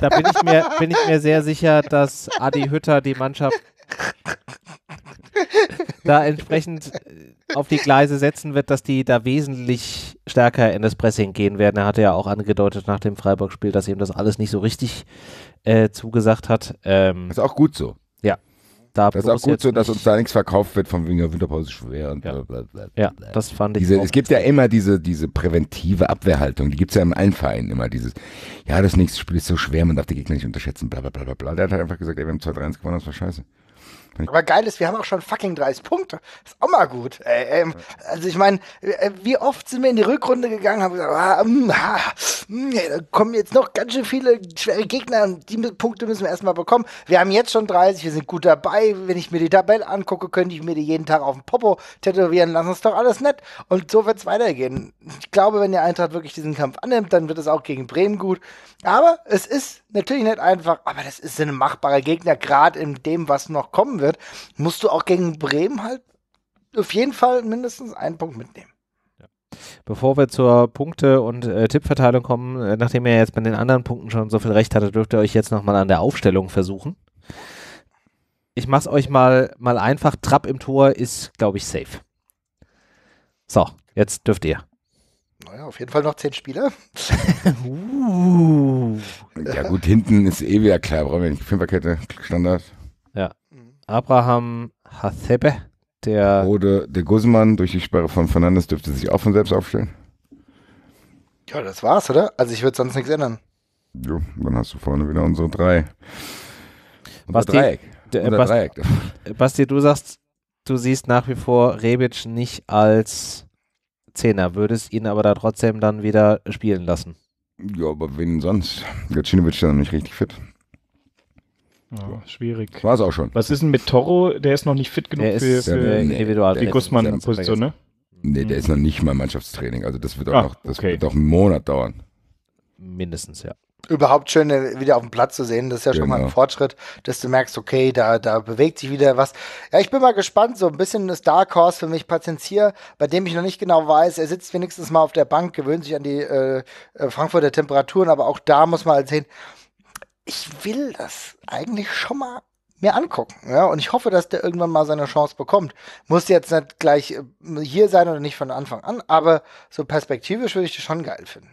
Da, bin, ich mir, bin ich mir sehr sicher, dass Adi Hütter die Mannschaft da entsprechend äh, auf die Gleise setzen wird, dass die da wesentlich stärker in das Pressing gehen werden. Er hatte ja auch angedeutet nach dem Freiburg-Spiel, dass ihm das alles nicht so richtig äh, zugesagt hat. Ähm, ist auch gut so. Ja. Da das ist auch gut so, dass uns da nichts verkauft wird von wegen der Winterpause schwer und ja. Blablabla. Ja, das fand ich. Diese, es gibt ja immer diese, diese präventive Abwehrhaltung, die gibt es ja im allen Vereinen immer, dieses, ja, das nächste Spiel ist so schwer, man darf die Gegner nicht unterschätzen, bla bla bla bla. Der hat halt einfach gesagt, ey, wir haben 2-3-1 gewonnen, das war scheiße. Aber geil ist, wir haben auch schon fucking 30 Punkte. Ist auch mal gut. Ey, also ich meine, äh, wie oft sind wir in die Rückrunde gegangen, haben gesagt, ah, mh, mm, mh, mm, da kommen jetzt noch ganz schön viele schwere Gegner und die Punkte müssen wir erstmal bekommen. Wir haben jetzt schon 30, wir sind gut dabei. Wenn ich mir die Tabelle angucke, könnte ich mir die jeden Tag auf dem Popo tätowieren Lass uns doch alles nett. Und so wird es weitergehen. Ich glaube, wenn der Eintracht wirklich diesen Kampf annimmt, dann wird es auch gegen Bremen gut. Aber es ist natürlich nicht einfach, aber das ist ein machbarer Gegner, gerade in dem, was noch kommen wird wird, musst du auch gegen Bremen halt auf jeden Fall mindestens einen Punkt mitnehmen. Bevor wir zur Punkte- und äh, Tippverteilung kommen, äh, nachdem ihr jetzt bei den anderen Punkten schon so viel Recht hattet, dürft ihr euch jetzt nochmal an der Aufstellung versuchen. Ich mach's euch mal, mal einfach. Trapp im Tor ist, glaube ich, safe. So, jetzt dürft ihr. Naja, auf jeden Fall noch zehn Spieler. uh. Ja gut, hinten ist eh wieder klar. Brauchen wir Fünferkette, Standard. Ja. Abraham Hasebe, der. Oder der Guzman durch die Sperre von Fernandes dürfte sich auch von selbst aufstellen. Ja, das war's, oder? Also ich würde sonst nichts ändern. Jo, dann hast du vorne wieder unsere drei. Unser Basti, Dreieck. Der, äh, Unser Bast, Dreieck. Äh, Basti, du sagst, du siehst nach wie vor Rebic nicht als Zehner, würdest ihn aber da trotzdem dann wieder spielen lassen. Ja, aber wen sonst? Gacinovic ist ja noch nicht richtig fit. Ja, schwierig. War es auch schon. Was ist denn mit Toro? Der ist noch nicht fit genug der für, ist, für der, Individual die gussmann position ne? Nee, der mhm. ist noch nicht mal Mannschaftstraining. Also das wird auch ah, noch, das okay. wird auch einen Monat dauern. Mindestens, ja. Überhaupt schön, wieder auf dem Platz zu sehen, das ist ja genau. schon mal ein genau. Fortschritt, dass du merkst, okay, da, da bewegt sich wieder was. Ja, ich bin mal gespannt, so ein bisschen das Dark Horse für mich, Patenzier, bei dem ich noch nicht genau weiß, er sitzt wenigstens mal auf der Bank, gewöhnt sich an die äh, äh Frankfurter Temperaturen, aber auch da muss man halt sehen, ich will das eigentlich schon mal mir angucken. Ja? Und ich hoffe, dass der irgendwann mal seine Chance bekommt. Muss jetzt nicht gleich äh, hier sein oder nicht von Anfang an, aber so perspektivisch würde ich das schon geil finden.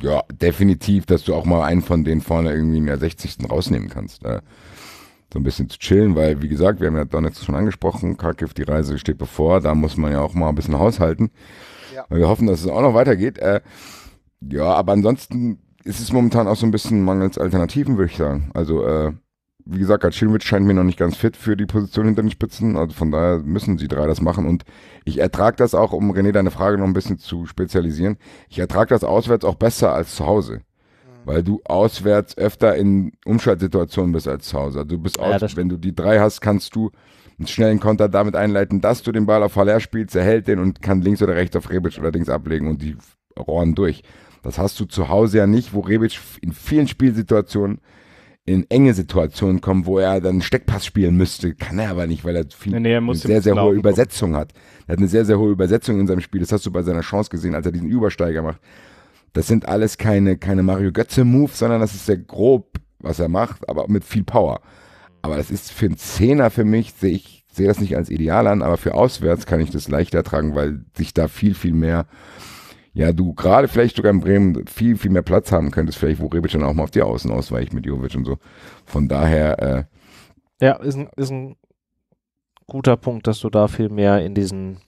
Ja, definitiv, dass du auch mal einen von denen vorne irgendwie in der 60. rausnehmen kannst. Ne? So ein bisschen zu chillen, weil, wie gesagt, wir haben ja Donetsk schon angesprochen, Kharkiv, die Reise steht bevor, da muss man ja auch mal ein bisschen haushalten. Ja. Wir hoffen, dass es auch noch weitergeht. Äh, ja, aber ansonsten es ist momentan auch so ein bisschen mangels Alternativen, würde ich sagen. Also, äh, wie gesagt, Gacinovic scheint mir noch nicht ganz fit für die Position hinter den Spitzen. Also von daher müssen sie drei das machen. Und ich ertrage das auch, um René deine Frage noch ein bisschen zu spezialisieren. Ich ertrage das auswärts auch besser als zu Hause. Mhm. Weil du auswärts öfter in Umschaltsituationen bist als zu Hause. Also du bist ja, wenn du die drei hast, kannst du einen schnellen Konter damit einleiten, dass du den Ball auf Haller spielst, er hält den und kann links oder rechts auf Rebic oder links ablegen und die rohren durch. Das hast du zu Hause ja nicht, wo Rebic in vielen Spielsituationen in enge Situationen kommt, wo er dann Steckpass spielen müsste. Kann er aber nicht, weil er viel, nee, nee, er eine sehr, sehr hohe Übersetzung hat. Er hat eine sehr, sehr hohe Übersetzung in seinem Spiel. Das hast du bei seiner Chance gesehen, als er diesen Übersteiger macht. Das sind alles keine, keine Mario götze move sondern das ist sehr grob, was er macht, aber mit viel Power. Aber das ist für einen Zehner für mich, sehe ich, sehe das nicht als ideal an, aber für auswärts kann ich das leichter tragen, weil sich da viel, viel mehr ja, du gerade vielleicht sogar in Bremen viel, viel mehr Platz haben könntest, vielleicht wo Rebic dann auch mal auf die Außen ausweicht mit Jovic und so. Von daher. Äh, ja, ist ein, ist ein guter Punkt, dass du da viel mehr in diesen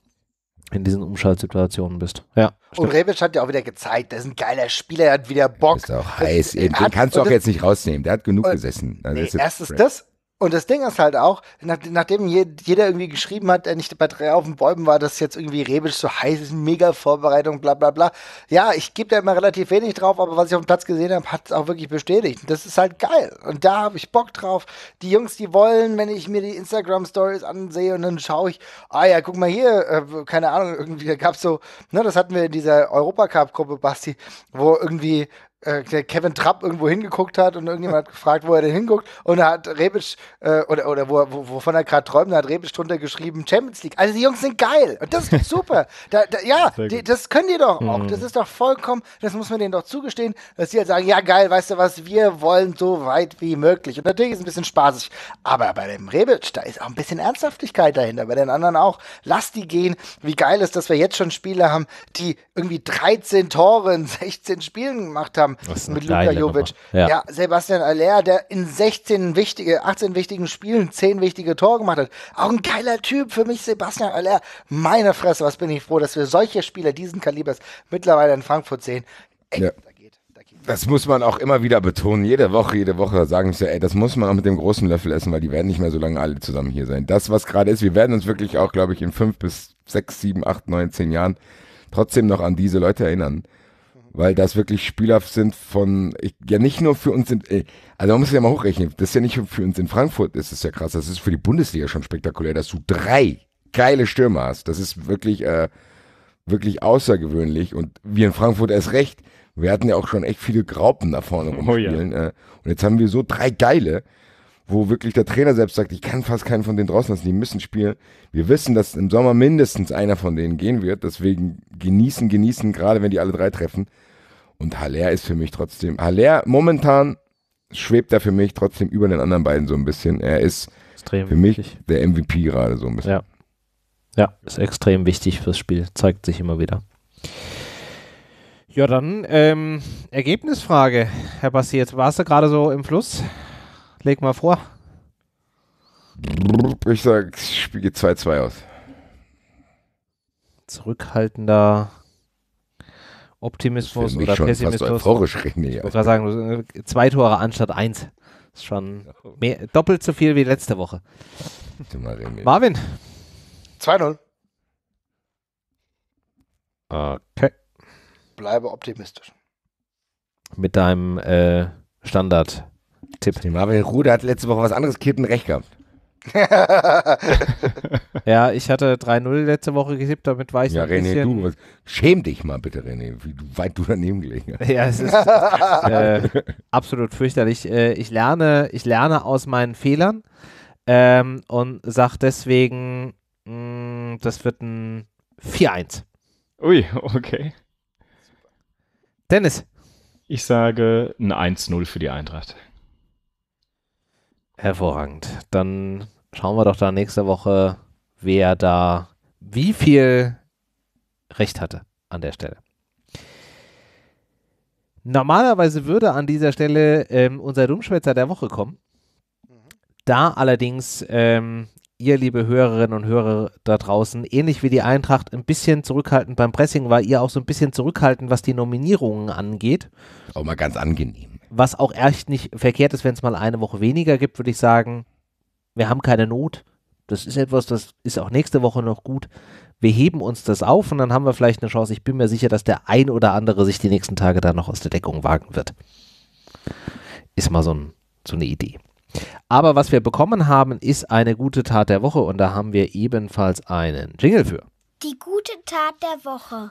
in diesen Umschaltsituationen bist. Ja. Stimmt. Und Rebic hat ja auch wieder gezeigt, der ist ein geiler Spieler, der hat wieder Bock. Der ist auch heiß. Eben. Den hat, kannst du auch jetzt nicht rausnehmen. Der hat genug und, gesessen. Also nee, erstes das und das Ding ist halt auch, nach, nachdem je, jeder irgendwie geschrieben hat, der nicht bei drei auf den Bäumen war, dass jetzt irgendwie Rebisch so heiß ist, mega Vorbereitung, bla bla bla. Ja, ich gebe da immer relativ wenig drauf, aber was ich auf dem Platz gesehen habe, hat es auch wirklich bestätigt. das ist halt geil. Und da habe ich Bock drauf. Die Jungs, die wollen, wenn ich mir die Instagram-Stories ansehe und dann schaue ich, ah ja, guck mal hier, äh, keine Ahnung, irgendwie gab es so, ne, das hatten wir in dieser Europacup-Gruppe, Basti, wo irgendwie äh, der Kevin Trapp irgendwo hingeguckt hat und irgendjemand hat gefragt, wo er denn hinguckt und da hat Rebic äh, oder, oder wo, wovon er gerade träumt, da hat Rebic drunter geschrieben Champions League. Also die Jungs sind geil und das ist super. Da, da, ja, die, das können die doch auch. Mhm. Das ist doch vollkommen, das muss man denen doch zugestehen, dass die halt sagen, ja geil, weißt du was, wir wollen so weit wie möglich. Und natürlich ist es ein bisschen spaßig, aber bei dem Rebic, da ist auch ein bisschen Ernsthaftigkeit dahinter, bei den anderen auch. Lass die gehen. Wie geil ist, dass wir jetzt schon Spieler haben, die irgendwie 13 Tore in 16 Spielen gemacht haben haben mit Luka Jovic. Ja. ja. Sebastian Aller, der in 16 wichtige, 18 wichtigen Spielen 10 wichtige Tore gemacht hat. Auch ein geiler Typ für mich, Sebastian Aller. Meine Fresse, was bin ich froh, dass wir solche Spieler diesen Kalibers mittlerweile in Frankfurt sehen. Ey, ja. da geht, da geht. Das muss man auch immer wieder betonen. Jede Woche, jede Woche sagen ich so, ey, das muss man auch mit dem großen Löffel essen, weil die werden nicht mehr so lange alle zusammen hier sein. Das, was gerade ist, wir werden uns wirklich auch, glaube ich, in 5 bis 6, 7, 8, 9, 10 Jahren trotzdem noch an diese Leute erinnern weil das wirklich Spieler sind von, ich, ja nicht nur für uns in, äh, also man muss ja mal hochrechnen, das ist ja nicht für uns in Frankfurt, das ist ja krass, das ist für die Bundesliga schon spektakulär, dass du drei geile Stürmer hast. Das ist wirklich, äh, wirklich außergewöhnlich und wir in Frankfurt erst recht, wir hatten ja auch schon echt viele Graupen da vorne rumspielen oh, ja. äh, und jetzt haben wir so drei geile, wo wirklich der Trainer selbst sagt, ich kann fast keinen von denen draußen lassen, die müssen spielen. Wir wissen, dass im Sommer mindestens einer von denen gehen wird, deswegen genießen, genießen, gerade wenn die alle drei treffen. Und Haller ist für mich trotzdem, Haller momentan schwebt er für mich trotzdem über den anderen beiden so ein bisschen. Er ist extrem für mich wichtig. der MVP gerade so ein bisschen. Ja. ja, ist extrem wichtig fürs Spiel, zeigt sich immer wieder. Ja, dann ähm, Ergebnisfrage, Herr Bassiert. Warst du gerade so im Fluss? Leg mal vor. Ich sag, Spiel geht 2-2 aus. Zurückhaltender Optimismus oder schon Pessimismus. Fast René, ich würde sagen, zwei Tore anstatt eins. Ist schon mehr, doppelt so viel wie letzte Woche. Marvin. 2-0. Okay. Bleibe optimistisch. Mit deinem äh, Standard Tipp. Die Marvin Ruder hat letzte Woche was anderes getippt und recht gehabt. ja, ich hatte 3-0 letzte Woche getippt, damit war ich ja, ein René, bisschen... Du, schäm dich mal bitte, René, wie weit du daneben gelegen hast. Ja, es ist äh, absolut fürchterlich. Äh, ich, lerne, ich lerne aus meinen Fehlern ähm, und sage deswegen, mh, mm, das wird ein 4-1. Ui, okay. Dennis. Ich sage ein 1-0 für die Eintracht. Hervorragend. Dann schauen wir doch da nächste Woche, wer da wie viel Recht hatte an der Stelle. Normalerweise würde an dieser Stelle ähm, unser Dummschwätzer der Woche kommen. Mhm. Da allerdings ähm, ihr, liebe Hörerinnen und Hörer da draußen, ähnlich wie die Eintracht, ein bisschen zurückhaltend beim Pressing war, ihr auch so ein bisschen zurückhaltend, was die Nominierungen angeht. Auch mal ganz angenehm was auch echt nicht verkehrt ist, wenn es mal eine Woche weniger gibt, würde ich sagen, wir haben keine Not. Das ist etwas, das ist auch nächste Woche noch gut. Wir heben uns das auf und dann haben wir vielleicht eine Chance. Ich bin mir sicher, dass der ein oder andere sich die nächsten Tage dann noch aus der Deckung wagen wird. Ist mal so, ein, so eine Idee. Aber was wir bekommen haben, ist eine gute Tat der Woche und da haben wir ebenfalls einen Jingle für. Die gute Tat der Woche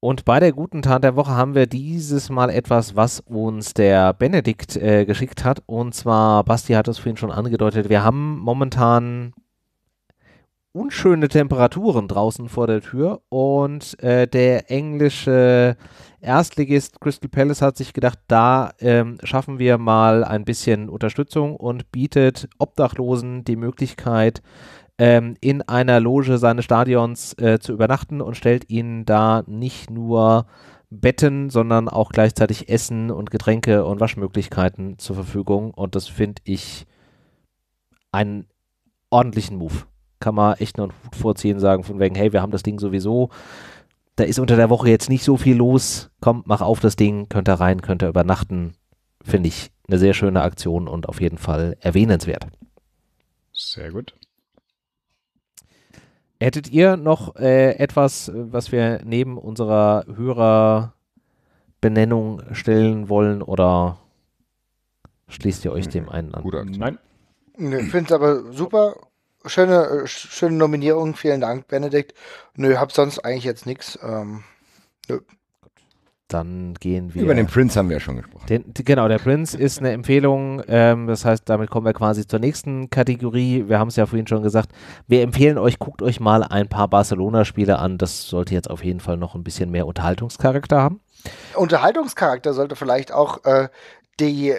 Und bei der guten Tat der Woche haben wir dieses Mal etwas, was uns der Benedikt äh, geschickt hat. Und zwar, Basti hat es vorhin schon angedeutet, wir haben momentan unschöne Temperaturen draußen vor der Tür. Und äh, der englische Erstligist Crystal Palace hat sich gedacht, da ähm, schaffen wir mal ein bisschen Unterstützung und bietet Obdachlosen die Möglichkeit, ähm, in einer Loge seines Stadions äh, zu übernachten und stellt ihnen da nicht nur Betten, sondern auch gleichzeitig Essen und Getränke und Waschmöglichkeiten zur Verfügung. Und das finde ich einen ordentlichen Move. Kann man echt nur einen Hut vorziehen, sagen von wegen, hey, wir haben das Ding sowieso. Da ist unter der Woche jetzt nicht so viel los. Kommt, mach auf das Ding, könnt ihr rein, könnt ihr übernachten. Finde ich eine sehr schöne Aktion und auf jeden Fall erwähnenswert. Sehr gut. Hättet ihr noch äh, etwas, äh, was wir neben unserer Hörerbenennung stellen wollen oder schließt ihr euch hm. dem einen an? Guter Nein. ich finde es aber super. Schöne, schöne Nominierung. Vielen Dank, Benedikt. Nö, hab sonst eigentlich jetzt nichts. Ähm, nö dann gehen wir. Über den Prinz haben wir ja schon gesprochen. Den, genau, der Prinz ist eine Empfehlung. Ähm, das heißt, damit kommen wir quasi zur nächsten Kategorie. Wir haben es ja vorhin schon gesagt. Wir empfehlen euch, guckt euch mal ein paar Barcelona-Spiele an. Das sollte jetzt auf jeden Fall noch ein bisschen mehr Unterhaltungscharakter haben. Unterhaltungscharakter sollte vielleicht auch äh, die, äh,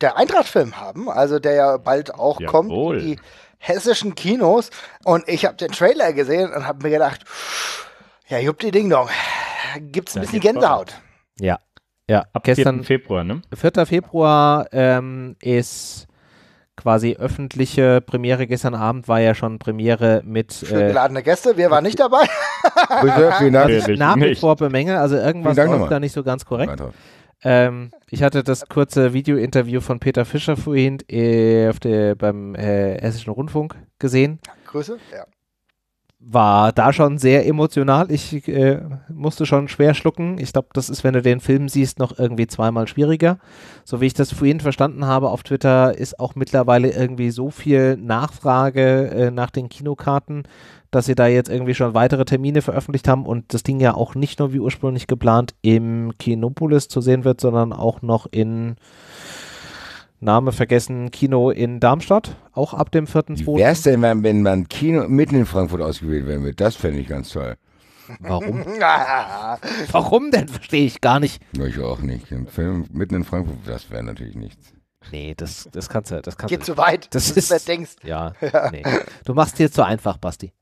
der Eintracht-Film haben, also der ja bald auch Jawohl. kommt. Die hessischen Kinos. Und ich habe den Trailer gesehen und habe mir gedacht, ja, jupp die Ding Dong gibt es ein bisschen Gänsehaut. Ja, ja. Ab gestern, 4. Februar, ne? 4. Februar ähm, ist quasi öffentliche Premiere. Gestern Abend war ja schon Premiere mit. Schön äh, geladene Gäste, wer war nicht dabei. vielen Dank. Nach wie vor bemängel, also irgendwas läuft da nicht so ganz korrekt. Ähm, ich hatte das kurze Video-Interview von Peter Fischer vorhin äh, der, beim äh, Hessischen Rundfunk gesehen. Grüße. Ja war da schon sehr emotional. Ich äh, musste schon schwer schlucken. Ich glaube, das ist, wenn du den Film siehst, noch irgendwie zweimal schwieriger. So wie ich das vorhin verstanden habe auf Twitter, ist auch mittlerweile irgendwie so viel Nachfrage äh, nach den Kinokarten, dass sie da jetzt irgendwie schon weitere Termine veröffentlicht haben und das Ding ja auch nicht nur wie ursprünglich geplant im Kinopolis zu sehen wird, sondern auch noch in Name vergessen, Kino in Darmstadt, auch ab dem 4.2. Wie Wäre es denn, wenn, wenn man Kino mitten in Frankfurt ausgewählt werden würde? Das fände ich ganz toll. Warum? Warum denn? Verstehe ich gar nicht. Ich auch nicht. Ein Film mitten in Frankfurt, das wäre natürlich nichts. Nee, das, das kannst du. Das kannst Geht du. zu weit. Das, das ist, denkst. Ja, ja. Nee. Du machst dir zu einfach, Basti.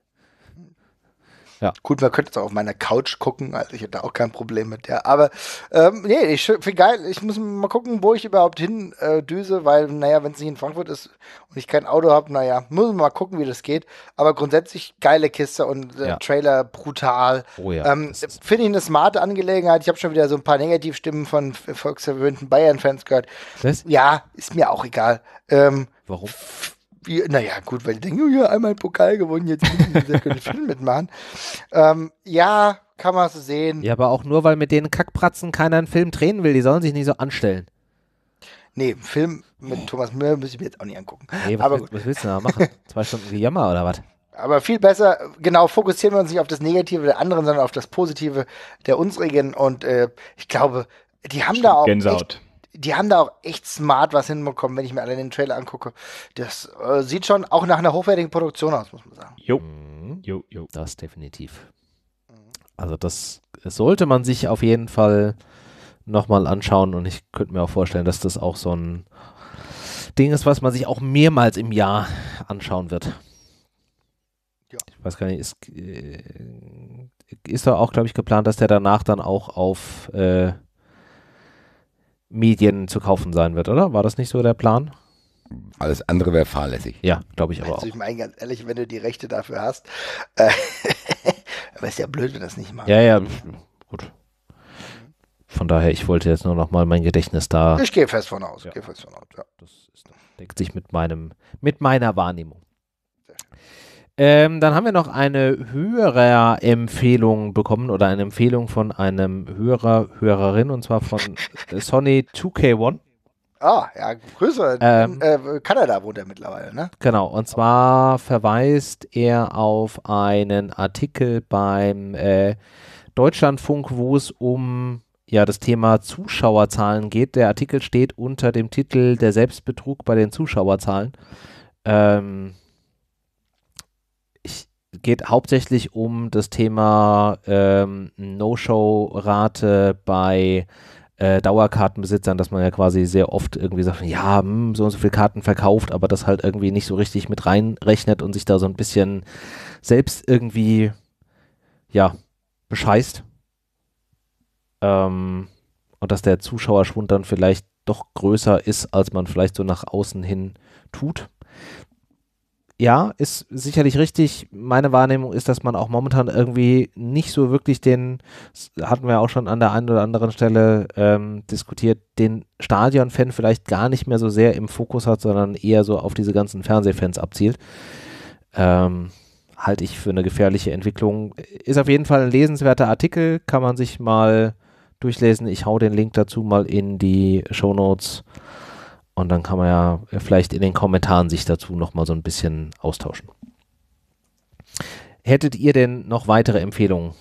Ja. Gut, man könnte jetzt auch auf meiner Couch gucken, also ich hätte auch kein Problem mit der. Aber ähm, nee, ich finde geil, ich muss mal gucken, wo ich überhaupt hin äh, düse, weil, naja, wenn es nicht in Frankfurt ist und ich kein Auto habe, naja, muss man mal gucken, wie das geht. Aber grundsätzlich geile Kiste und äh, ja. Trailer brutal. Oh ja. Ähm, finde ich eine smarte Angelegenheit. Ich habe schon wieder so ein paar Negativstimmen von volksverwöhnten Bayern-Fans gehört. Was? Ja, ist mir auch egal. Ähm, Warum? wie, naja, gut, weil die denken, ja, einmal Pokal gewonnen, jetzt können ich Film mitmachen. Ähm, ja, kann man so sehen. Ja, aber auch nur, weil mit den Kackpratzen keiner einen Film drehen will. Die sollen sich nicht so anstellen. Nee, Film mit Thomas Müller müsste ich mir jetzt auch nicht angucken. Nee, was, aber willst, was willst du da machen? Zwei Stunden Jammer oder was? Aber viel besser, genau, fokussieren wir uns nicht auf das Negative der anderen, sondern auf das Positive der unsrigen. Und äh, ich glaube, die haben Stimmt, da auch. Gänsehaut. Echt, die haben da auch echt smart was hinbekommen, wenn ich mir alle den Trailer angucke. Das äh, sieht schon auch nach einer hochwertigen Produktion aus, muss man sagen. Jo, mhm. jo, jo. Das definitiv. Also das sollte man sich auf jeden Fall nochmal anschauen und ich könnte mir auch vorstellen, dass das auch so ein Ding ist, was man sich auch mehrmals im Jahr anschauen wird. Ja. Ich weiß gar nicht, ist, äh, ist da auch, glaube ich, geplant, dass der danach dann auch auf äh, Medien zu kaufen sein wird, oder? War das nicht so der Plan? Alles andere wäre fahrlässig. Ja, glaube ich aber also, auch. Ich meine, ganz ehrlich, wenn du die Rechte dafür hast, äh, aber ist ja blöd, wenn das nicht machen. Ja, ja, gut. Von daher, ich wollte jetzt nur noch mal mein Gedächtnis da. Ich gehe fest von aus. Ja. Gehe fest von aus. Ja. Das deckt sich mit meinem, mit meiner Wahrnehmung. Ähm, dann haben wir noch eine höhere Empfehlung bekommen oder eine Empfehlung von einem Hörer, Hörerin und zwar von Sony 2K1. Ah, ja, Grüße. Ähm, äh, Kanada wohnt er mittlerweile, ne? Genau, und zwar verweist er auf einen Artikel beim äh, Deutschlandfunk, wo es um ja, das Thema Zuschauerzahlen geht. Der Artikel steht unter dem Titel Der Selbstbetrug bei den Zuschauerzahlen. Ähm, geht hauptsächlich um das Thema ähm, No-Show-Rate bei äh, Dauerkartenbesitzern, dass man ja quasi sehr oft irgendwie sagt, ja, mh, hm, so und so viele Karten verkauft, aber das halt irgendwie nicht so richtig mit reinrechnet und sich da so ein bisschen selbst irgendwie, ja, bescheißt. Ähm, und dass der Zuschauerschwund dann vielleicht doch größer ist, als man vielleicht so nach außen hin tut ja, ist sicherlich richtig. Meine Wahrnehmung ist, dass man auch momentan irgendwie nicht so wirklich den, hatten wir auch schon an der einen oder anderen Stelle ähm, diskutiert, den Stadion-Fan vielleicht gar nicht mehr so sehr im Fokus hat, sondern eher so auf diese ganzen Fernsehfans abzielt. Ähm, halte ich für eine gefährliche Entwicklung. Ist auf jeden Fall ein lesenswerter Artikel, kann man sich mal durchlesen. Ich hau den Link dazu mal in die Show Notes. Und dann kann man ja vielleicht in den Kommentaren sich dazu nochmal so ein bisschen austauschen. Hättet ihr denn noch weitere Empfehlungen?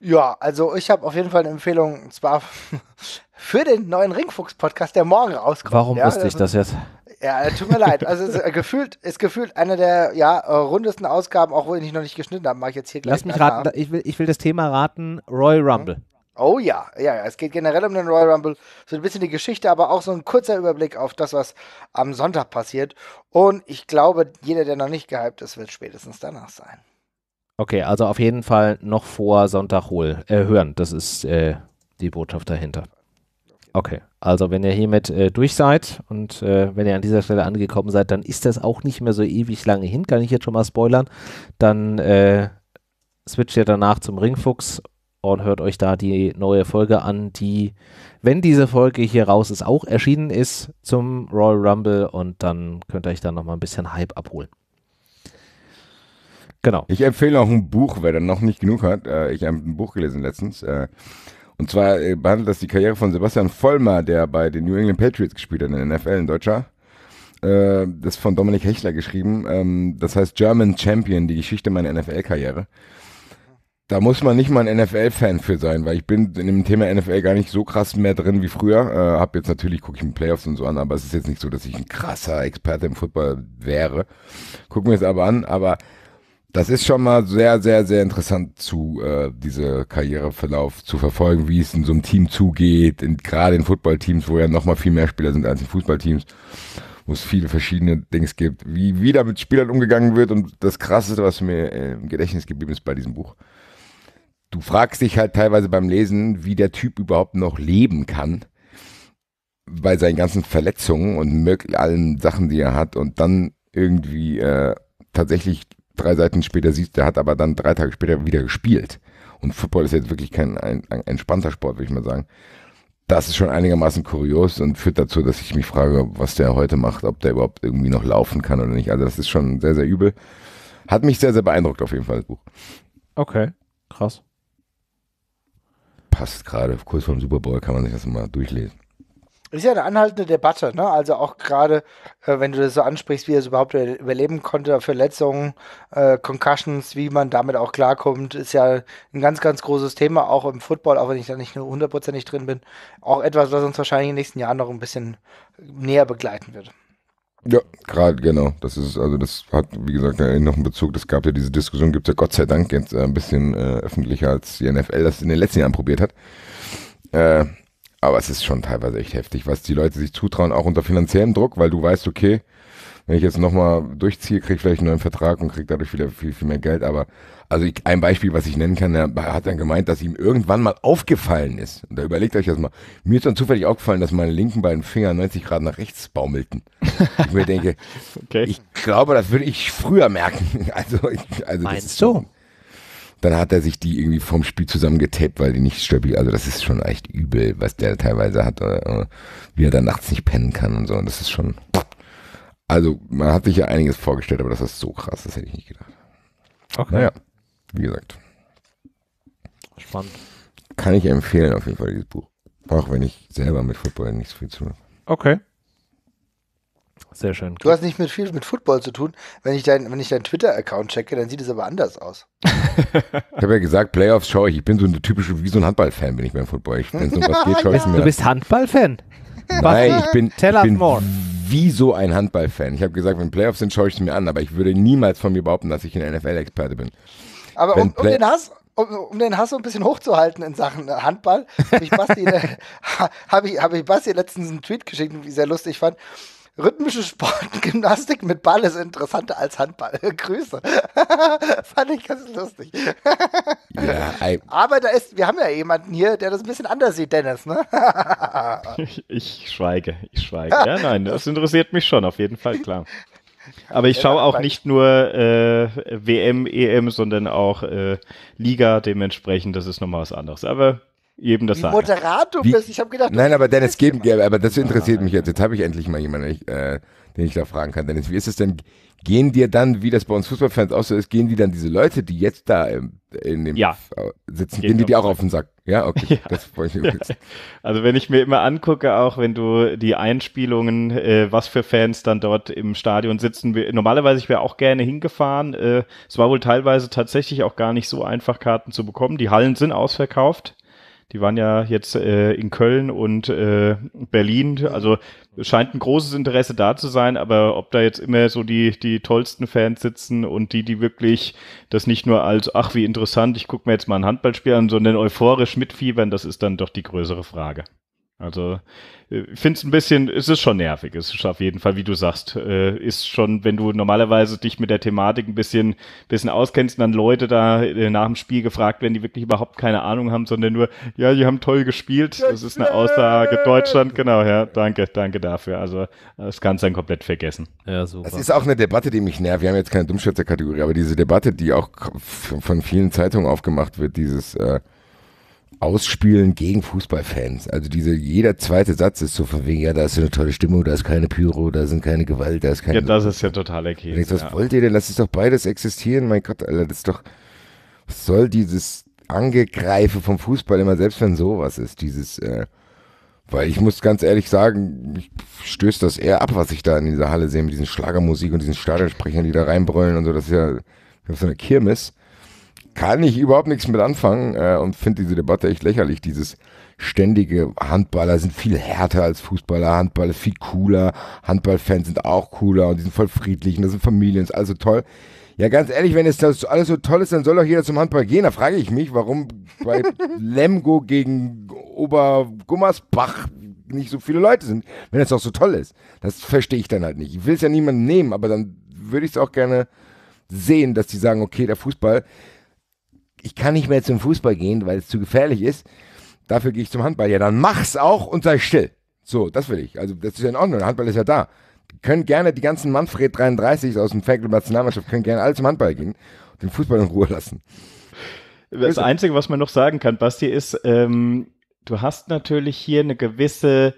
Ja, also ich habe auf jeden Fall eine Empfehlung, und zwar für den neuen Ringfuchs-Podcast, der morgen rauskommt. Warum ja, wusste ich also das jetzt? Ja, tut mir leid. Also ist, äh, gefühlt ist gefühlt eine der ja, äh, rundesten Ausgaben, auch wenn ich noch nicht geschnitten habe, mag ich jetzt hier gleich. Lass mich raten, ich will, ich will das Thema raten, Royal Rumble. Mhm. Oh ja, ja, es geht generell um den Royal Rumble, so ein bisschen die Geschichte, aber auch so ein kurzer Überblick auf das, was am Sonntag passiert. Und ich glaube, jeder, der noch nicht gehypt ist, wird spätestens danach sein. Okay, also auf jeden Fall noch vor Sonntag hol, äh, hören. Das ist äh, die Botschaft dahinter. Okay, also wenn ihr hiermit äh, durch seid und äh, wenn ihr an dieser Stelle angekommen seid, dann ist das auch nicht mehr so ewig lange hin, kann ich jetzt schon mal spoilern. Dann äh, switcht ihr danach zum Ringfuchs und hört euch da die neue Folge an, die, wenn diese Folge hier raus ist, auch erschienen ist zum Royal Rumble und dann könnt ihr euch da nochmal ein bisschen Hype abholen. Genau. Ich empfehle auch ein Buch, wer dann noch nicht genug hat. Äh, ich habe ein Buch gelesen letztens. Äh, und zwar äh, behandelt das die Karriere von Sebastian Vollmer, der bei den New England Patriots gespielt hat, in der NFL, ein Deutscher. Das ist von Dominik Hechler geschrieben. Ähm, das heißt German Champion, die Geschichte meiner NFL-Karriere. Da muss man nicht mal ein NFL-Fan für sein, weil ich bin in dem Thema NFL gar nicht so krass mehr drin wie früher. Äh, hab jetzt natürlich, gucke ich mir Playoffs und so an, aber es ist jetzt nicht so, dass ich ein krasser Experte im Football wäre. Gucken wir es aber an, aber das ist schon mal sehr, sehr, sehr interessant zu äh, diese Karriereverlauf zu verfolgen, wie es in so einem Team zugeht, gerade in Footballteams, wo ja nochmal viel mehr Spieler sind als in Fußballteams, wo es viele verschiedene Dings gibt, wie wie da mit Spielern umgegangen wird und das Krasseste, was mir äh, im Gedächtnis geblieben ist bei diesem Buch, du fragst dich halt teilweise beim Lesen, wie der Typ überhaupt noch leben kann bei seinen ganzen Verletzungen und allen Sachen, die er hat und dann irgendwie äh, tatsächlich drei Seiten später siehst, der hat aber dann drei Tage später wieder gespielt. Und Football ist jetzt wirklich kein ein, ein entspannter Sport, würde ich mal sagen. Das ist schon einigermaßen kurios und führt dazu, dass ich mich frage, was der heute macht, ob der überhaupt irgendwie noch laufen kann oder nicht. Also das ist schon sehr, sehr übel. Hat mich sehr, sehr beeindruckt auf jeden Fall, das Buch. Okay, krass passt gerade. Kurz vor dem Super Bowl kann man sich das mal durchlesen. Ist ja eine anhaltende Debatte, ne? Also auch gerade, äh, wenn du das so ansprichst, wie er es überhaupt überleben konnte, Verletzungen, äh, Concussions, wie man damit auch klarkommt, ist ja ein ganz, ganz großes Thema, auch im Football, auch wenn ich da nicht nur hundertprozentig drin bin. Auch etwas, was uns wahrscheinlich in den nächsten Jahren noch ein bisschen näher begleiten wird. Ja, gerade, genau. Das ist, also das hat, wie gesagt, noch einen Bezug. Das gab ja diese Diskussion, gibt es ja Gott sei Dank jetzt äh, ein bisschen äh, öffentlicher, als die NFL das in den letzten Jahren probiert hat. Äh, aber es ist schon teilweise echt heftig, was die Leute sich zutrauen, auch unter finanziellem Druck, weil du weißt, okay, wenn ich jetzt nochmal durchziehe, kriege ich vielleicht einen neuen Vertrag und kriege dadurch wieder viel, viel mehr Geld. Aber also ich, ein Beispiel, was ich nennen kann, er hat dann gemeint, dass ihm irgendwann mal aufgefallen ist. Und da überlegt euch das mal. Mir ist dann zufällig aufgefallen, dass meine linken beiden Finger 90 Grad nach rechts baumelten. Ich mir denke, okay. ich glaube, das würde ich früher merken. Also, ich, also Meinst du? dann hat er sich die irgendwie vom Spiel zusammengetaped, weil die nicht stabil, also das ist schon echt übel, was der teilweise hat, oder, äh, oder wie er da nachts nicht pennen kann und so, und das ist schon, pff, also, man hat sich ja einiges vorgestellt, aber das ist so krass, das hätte ich nicht gedacht. Okay. Naja, wie gesagt. Spannend. Kann ich empfehlen, auf jeden Fall, dieses Buch. Auch wenn ich selber mit Football nicht so viel zu tun habe. Okay. Sehr schön. Du hast nicht mit viel mit Football zu tun. Wenn ich deinen wenn Twitter-Account checke, dann sieht es aber anders aus. ich habe ja gesagt, Playoffs schaue ich. Ich bin so eine typische, wie so ein Handballfan bin ich beim Football. Ich, wenn es was geht, schaue ich Du bist Handballfan? Nein, ich bin, Tell ich bin wie so ein Handballfan. Ich habe gesagt, wenn Playoffs sind, schaue ich es mir an, aber ich würde niemals von mir behaupten, dass ich ein NFL-Experte bin. Aber um, um, den Hass, um, um, den Hass so ein bisschen hochzuhalten in Sachen äh, Handball, habe ich, Basti, ne, hab ich, hab ich Basti letztens einen Tweet geschickt, wie sehr lustig fand rhythmische Sportgymnastik mit Ball ist interessanter als Handball. Grüße. Fand ich ganz lustig. ja, Aber da ist, wir haben ja jemanden hier, der das ein bisschen anders sieht, Dennis, ne? ich, ich schweige, ich schweige. Ja, nein, das interessiert mich schon, auf jeden Fall, klar. Aber ich schaue auch nicht nur äh, WM, EM, sondern auch äh, Liga dementsprechend. Das ist nochmal was anderes. Aber eben das Wie sagen. du Wie? bist. Ich habe gedacht, Nein, aber Dennis, geben, aber das interessiert mich jetzt. Jetzt habe ich endlich mal jemanden, äh, den ich da fragen kann. Dennis, wie ist es denn? Gehen dir dann, wie das bei uns Fußballfans auch so ist, gehen die dann diese Leute, die jetzt da im, in dem ja. Äh, sitzen, gehen, gehen die dir auch auf den Sack? Ja, okay. Ja. Das wollte ich ja. Also wenn ich mir immer angucke, auch wenn du die Einspielungen, äh, was für Fans dann dort im Stadion sitzen. Normalerweise ich wäre auch gerne hingefahren. Äh, es war wohl teilweise tatsächlich auch gar nicht so einfach, Karten zu bekommen. Die Hallen sind ausverkauft. Die waren ja jetzt äh, in Köln und äh, Berlin. Also scheint ein großes Interesse da zu sein, aber ob da jetzt immer so die, die tollsten Fans sitzen und die, die wirklich das nicht nur als, ach wie interessant, ich gucke mir jetzt mal ein Handballspiel an, sondern euphorisch mitfiebern, das ist dann doch die größere Frage. Also ich äh, finde es ein bisschen, es ist schon nervig. Es ist auf jeden Fall, wie du sagst, äh, ist schon, wenn du normalerweise dich mit der Thematik ein bisschen, bisschen auskennst, dann Leute da äh, nach dem Spiel gefragt werden, die wirklich überhaupt keine Ahnung haben, sondern nur, ja, die haben toll gespielt. Das ist eine Aussage Deutschland, genau, ja. Danke, danke dafür. Also, das Ganze dann komplett vergessen. Ja, super. Das ist auch eine Debatte, die mich nervt. Wir haben jetzt keine Dummschätzerkategorie, aber diese Debatte, die auch von vielen Zeitungen aufgemacht wird, dieses, äh, Ausspielen gegen Fußballfans. Also diese, jeder zweite Satz ist so von wegen, ja, da ist eine tolle Stimmung, da ist keine Pyro, da sind keine Gewalt, da ist keine. Ja, das ist ja totaler Käse. was ja. wollt ihr denn? Lass es doch beides existieren, mein Gott, Alter, das ist doch. Was soll dieses Angegreife vom Fußball immer, selbst wenn sowas ist, dieses, äh, weil ich muss ganz ehrlich sagen, ich stößt das eher ab, was ich da in dieser Halle sehe, mit diesen Schlagermusik und diesen Stadionsprechern, die da reinbrüllen und so, das ist ja auf so eine Kirmes kann ich überhaupt nichts mit anfangen äh, und finde diese Debatte echt lächerlich. Dieses ständige Handballer sind viel härter als Fußballer, Handball ist viel cooler, Handballfans sind auch cooler und die sind voll friedlich und das sind Familien, ist alles so toll. Ja, ganz ehrlich, wenn es das alles so toll ist, dann soll doch jeder zum Handball gehen. Da frage ich mich, warum bei Lemgo gegen Obergummersbach nicht so viele Leute sind, wenn es doch so toll ist. Das verstehe ich dann halt nicht. Ich will es ja niemandem nehmen, aber dann würde ich es auch gerne sehen, dass die sagen, okay, der Fußball, ich kann nicht mehr zum Fußball gehen, weil es zu gefährlich ist. Dafür gehe ich zum Handball. Ja, dann mach's auch und sei still. So, das will ich. Also, das ist ja in Ordnung. Der Handball ist ja da. können gerne, die ganzen Manfred 33 aus dem Fanclub Nationalmannschaft können gerne alle zum Handball gehen und den Fußball in Ruhe lassen. Das Einzige, was man noch sagen kann, Basti, ist, ähm, du hast natürlich hier eine gewisse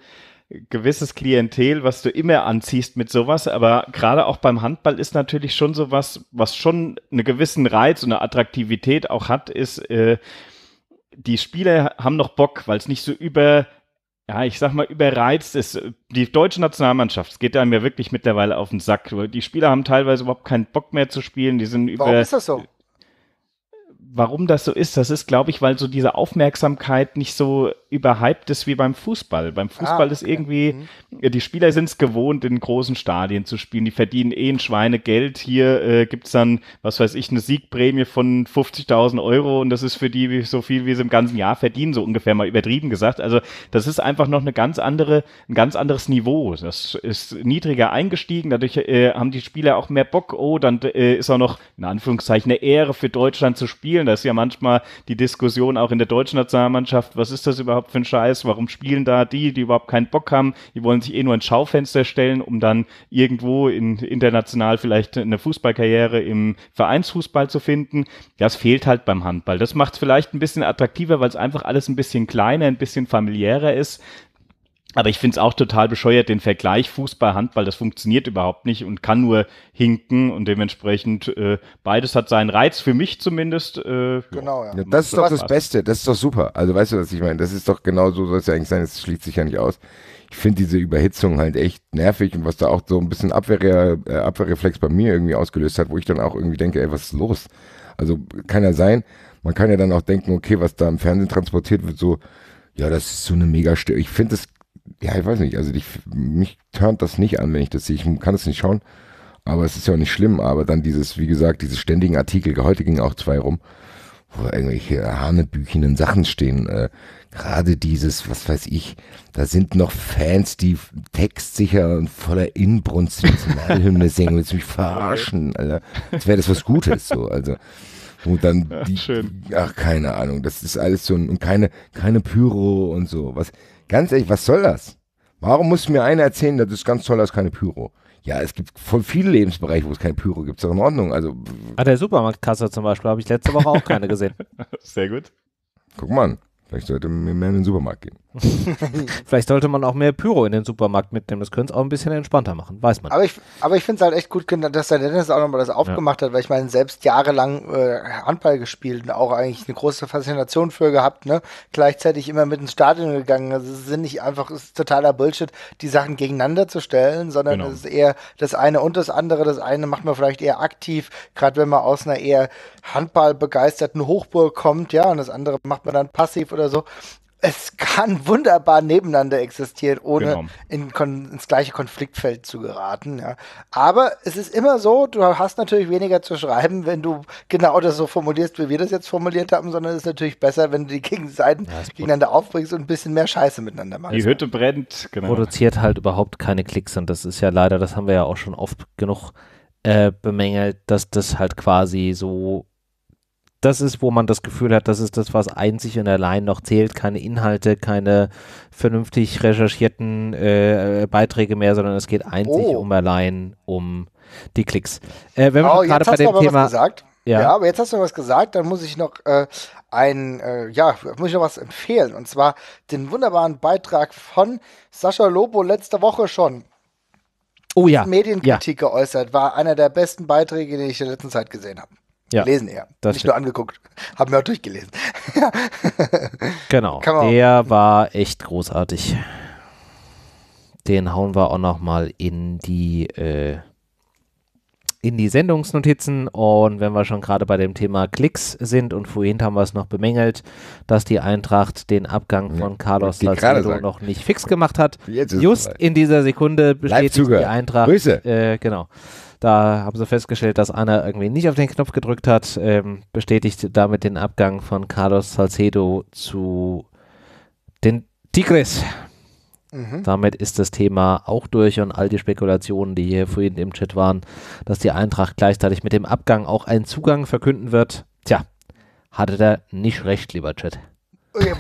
gewisses Klientel, was du immer anziehst mit sowas, aber gerade auch beim Handball ist natürlich schon sowas, was schon einen gewissen Reiz und eine Attraktivität auch hat, ist, äh, die Spieler haben noch Bock, weil es nicht so über, ja, ich sag mal, überreizt ist. Die deutsche Nationalmannschaft, es geht einem ja wirklich mittlerweile auf den Sack. Die Spieler haben teilweise überhaupt keinen Bock mehr zu spielen, die sind über. Warum ist das so? warum das so ist, das ist, glaube ich, weil so diese Aufmerksamkeit nicht so überhyped ist wie beim Fußball. Beim ah, Fußball ah, okay. ist irgendwie, mhm. die Spieler sind es gewohnt, in großen Stadien zu spielen. Die verdienen eh ein Schweinegeld. Hier äh, es dann, was weiß ich, eine Siegprämie von 50.000 Euro und das ist für die so viel, wie sie im ganzen Jahr verdienen, so ungefähr mal übertrieben gesagt. Also das ist einfach noch eine ganz andere, ein ganz anderes Niveau. Das ist niedriger eingestiegen, dadurch äh, haben die Spieler auch mehr Bock. Oh, dann äh, ist auch noch, in Anführungszeichen, eine Ehre für Deutschland zu spielen spielen. Da ist ja manchmal die Diskussion auch in der deutschen Nationalmannschaft, was ist das überhaupt für ein Scheiß? Warum spielen da die, die überhaupt keinen Bock haben? Die wollen sich eh nur ein Schaufenster stellen, um dann irgendwo in, international vielleicht eine Fußballkarriere im Vereinsfußball zu finden. Das fehlt halt beim Handball. Das macht es vielleicht ein bisschen attraktiver, weil es einfach alles ein bisschen kleiner, ein bisschen familiärer ist. Aber ich finde es auch total bescheuert, den Vergleich Fußball, Handball, das funktioniert überhaupt nicht und kann nur hinken und dementsprechend äh, beides hat seinen Reiz, für mich zumindest. Äh, genau, ja. ja das ist doch das Spaß. Beste, das ist doch super. Also weißt du, was ich meine? Das ist doch genau so, soll es ja eigentlich sein, das schließt sich ja nicht aus. Ich finde diese Überhitzung halt echt nervig und was da auch so ein bisschen Abwehr, äh, Abwehrreflex bei mir irgendwie ausgelöst hat, wo ich dann auch irgendwie denke, ey, was ist los? Also kann ja sein, man kann ja dann auch denken, okay, was da im Fernsehen transportiert wird, so, ja, das ist so eine mega Störung. Ich finde, das ja, ich weiß nicht, also ich, mich turnt das nicht an, wenn ich das sehe. Ich kann es nicht schauen, aber es ist ja auch nicht schlimm. Aber dann dieses, wie gesagt, diese ständigen Artikel, heute gingen auch zwei rum, wo irgendwelche hanebüchenden Sachen stehen. Äh, Gerade dieses, was weiß ich, da sind noch Fans, die textsicher und voller Inbrunst die Nationalhymne singen. Willst du mich verarschen? Alter? Als wäre das was Gutes, so, also. Und dann die, ach, ach, keine Ahnung, das ist alles so, und keine, keine Pyro und so, was, Ganz ehrlich, was soll das? Warum muss mir einer erzählen, das ist ganz toll, das ist keine Pyro? Ja, es gibt voll viele Lebensbereiche, wo es keine Pyro gibt. Ist doch in Ordnung. Also, ah, der Supermarktkasse zum Beispiel habe ich letzte Woche auch keine gesehen. Sehr gut. Guck mal, vielleicht sollte mir mehr in den Supermarkt gehen. Vielleicht sollte man auch mehr Pyro in den Supermarkt mitnehmen. Das könnte es auch ein bisschen entspannter machen, weiß man. Aber ich, aber ich finde es halt echt gut, dass der Dennis auch nochmal das aufgemacht ja. hat, weil ich meine, selbst jahrelang äh, Handball gespielt und auch eigentlich eine große Faszination für gehabt, ne? Gleichzeitig immer mit ins Stadion gegangen. Also es sind nicht einfach, es ist totaler Bullshit, die Sachen gegeneinander zu stellen, sondern genau. es ist eher das eine und das andere. Das eine macht man vielleicht eher aktiv, gerade wenn man aus einer eher handballbegeisterten Hochburg kommt, ja, und das andere macht man dann passiv oder so es kann wunderbar nebeneinander existieren, ohne genau. in ins gleiche Konfliktfeld zu geraten. Ja. Aber es ist immer so, du hast natürlich weniger zu schreiben, wenn du genau das so formulierst, wie wir das jetzt formuliert haben, sondern es ist natürlich besser, wenn du die Gegenseiten ja, gegeneinander aufbringst und ein bisschen mehr Scheiße miteinander machst. Die Hütte brennt, genau. Produziert halt überhaupt keine Klicks und das ist ja leider, das haben wir ja auch schon oft genug äh, bemängelt, dass das halt quasi so das ist, wo man das Gefühl hat, das ist das, was einzig und allein noch zählt. Keine Inhalte, keine vernünftig recherchierten äh, Beiträge mehr, sondern es geht einzig oh. um allein um die Klicks. Äh, wenn oh, wir gerade bei dem Thema. Ja. ja. aber jetzt hast du was gesagt, dann muss ich noch äh, ein, äh, ja, muss ich noch was empfehlen. Und zwar den wunderbaren Beitrag von Sascha Lobo letzte Woche schon. Oh ja. Medienkritik ja. geäußert, war einer der besten Beiträge, den ich in der letzten Zeit gesehen habe. Ja, gelesen eher. Das Nicht stimmt. nur angeguckt, haben wir auch durchgelesen. genau. Der war echt großartig. Den hauen wir auch nochmal in die äh, in die Sendungsnotizen und wenn wir schon gerade bei dem Thema Klicks sind und vorhin haben wir es noch bemängelt, dass die Eintracht den Abgang von Carlos Salcedo noch nicht fix gemacht hat. Just in dieser Sekunde besteht die Eintracht. Grüße. Äh, genau. Da haben sie festgestellt, dass einer irgendwie nicht auf den Knopf gedrückt hat, ähm, bestätigt damit den Abgang von Carlos Salcedo zu den Tigres. Mhm. Damit ist das Thema auch durch und all die Spekulationen, die hier vorhin im Chat waren, dass die Eintracht gleichzeitig mit dem Abgang auch einen Zugang verkünden wird. Tja, hatte da nicht recht, lieber Chat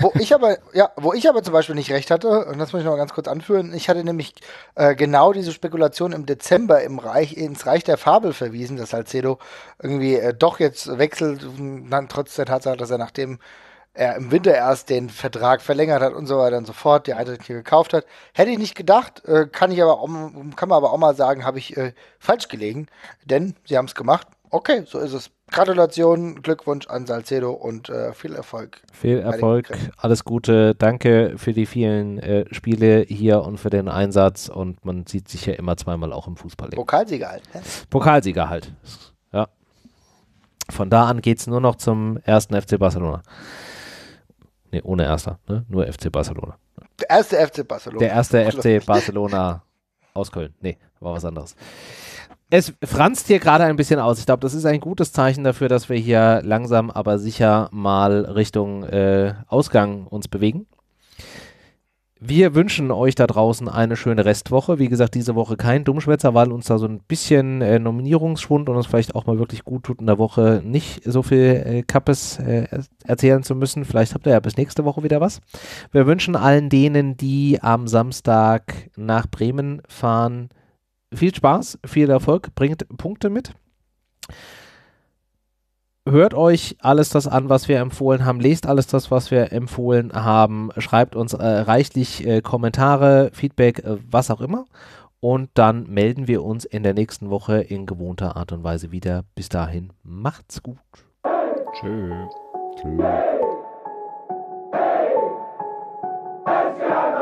wo ich aber, ja, wo ich aber zum Beispiel nicht recht hatte, und das muss ich noch mal ganz kurz anführen, ich hatte nämlich äh, genau diese Spekulation im Dezember im Reich, ins Reich der Fabel verwiesen, dass Salcedo irgendwie äh, doch jetzt wechselt, dann trotz der Tatsache, dass er nachdem er im Winter erst den Vertrag verlängert hat und so weiter und so fort, die Eintracht hier gekauft hat. Hätte ich nicht gedacht, äh, kann ich aber auch, kann man aber auch mal sagen, habe ich äh, falsch gelegen, denn sie haben es gemacht. Okay, so ist es. Gratulation, Glückwunsch an Salcedo und äh, viel Erfolg. Viel Erfolg, alles Gute, danke für die vielen äh, Spiele hier und für den Einsatz und man sieht sich ja immer zweimal auch im Fußball. Pokalsieger halt. Ne? Pokalsieger halt, ja. Von da an geht es nur noch zum ersten FC Barcelona. Ne, ohne erster, ne? nur FC Barcelona. Der erste FC Barcelona. Der erste FC Barcelona aus Köln. Ne, war was anderes. Es franzt hier gerade ein bisschen aus. Ich glaube, das ist ein gutes Zeichen dafür, dass wir hier langsam, aber sicher mal Richtung äh, Ausgang uns bewegen. Wir wünschen euch da draußen eine schöne Restwoche. Wie gesagt, diese Woche kein Dummschwätzer, weil uns da so ein bisschen äh, Nominierungsschwund und uns vielleicht auch mal wirklich gut tut, in der Woche nicht so viel äh, Kappes äh, erzählen zu müssen. Vielleicht habt ihr ja bis nächste Woche wieder was. Wir wünschen allen denen, die am Samstag nach Bremen fahren, viel Spaß, viel Erfolg, bringt Punkte mit. Hört euch alles das an, was wir empfohlen haben, lest alles das, was wir empfohlen haben, schreibt uns äh, reichlich äh, Kommentare, Feedback, äh, was auch immer. Und dann melden wir uns in der nächsten Woche in gewohnter Art und Weise wieder. Bis dahin, macht's gut. Tschö. Tschö. Hey.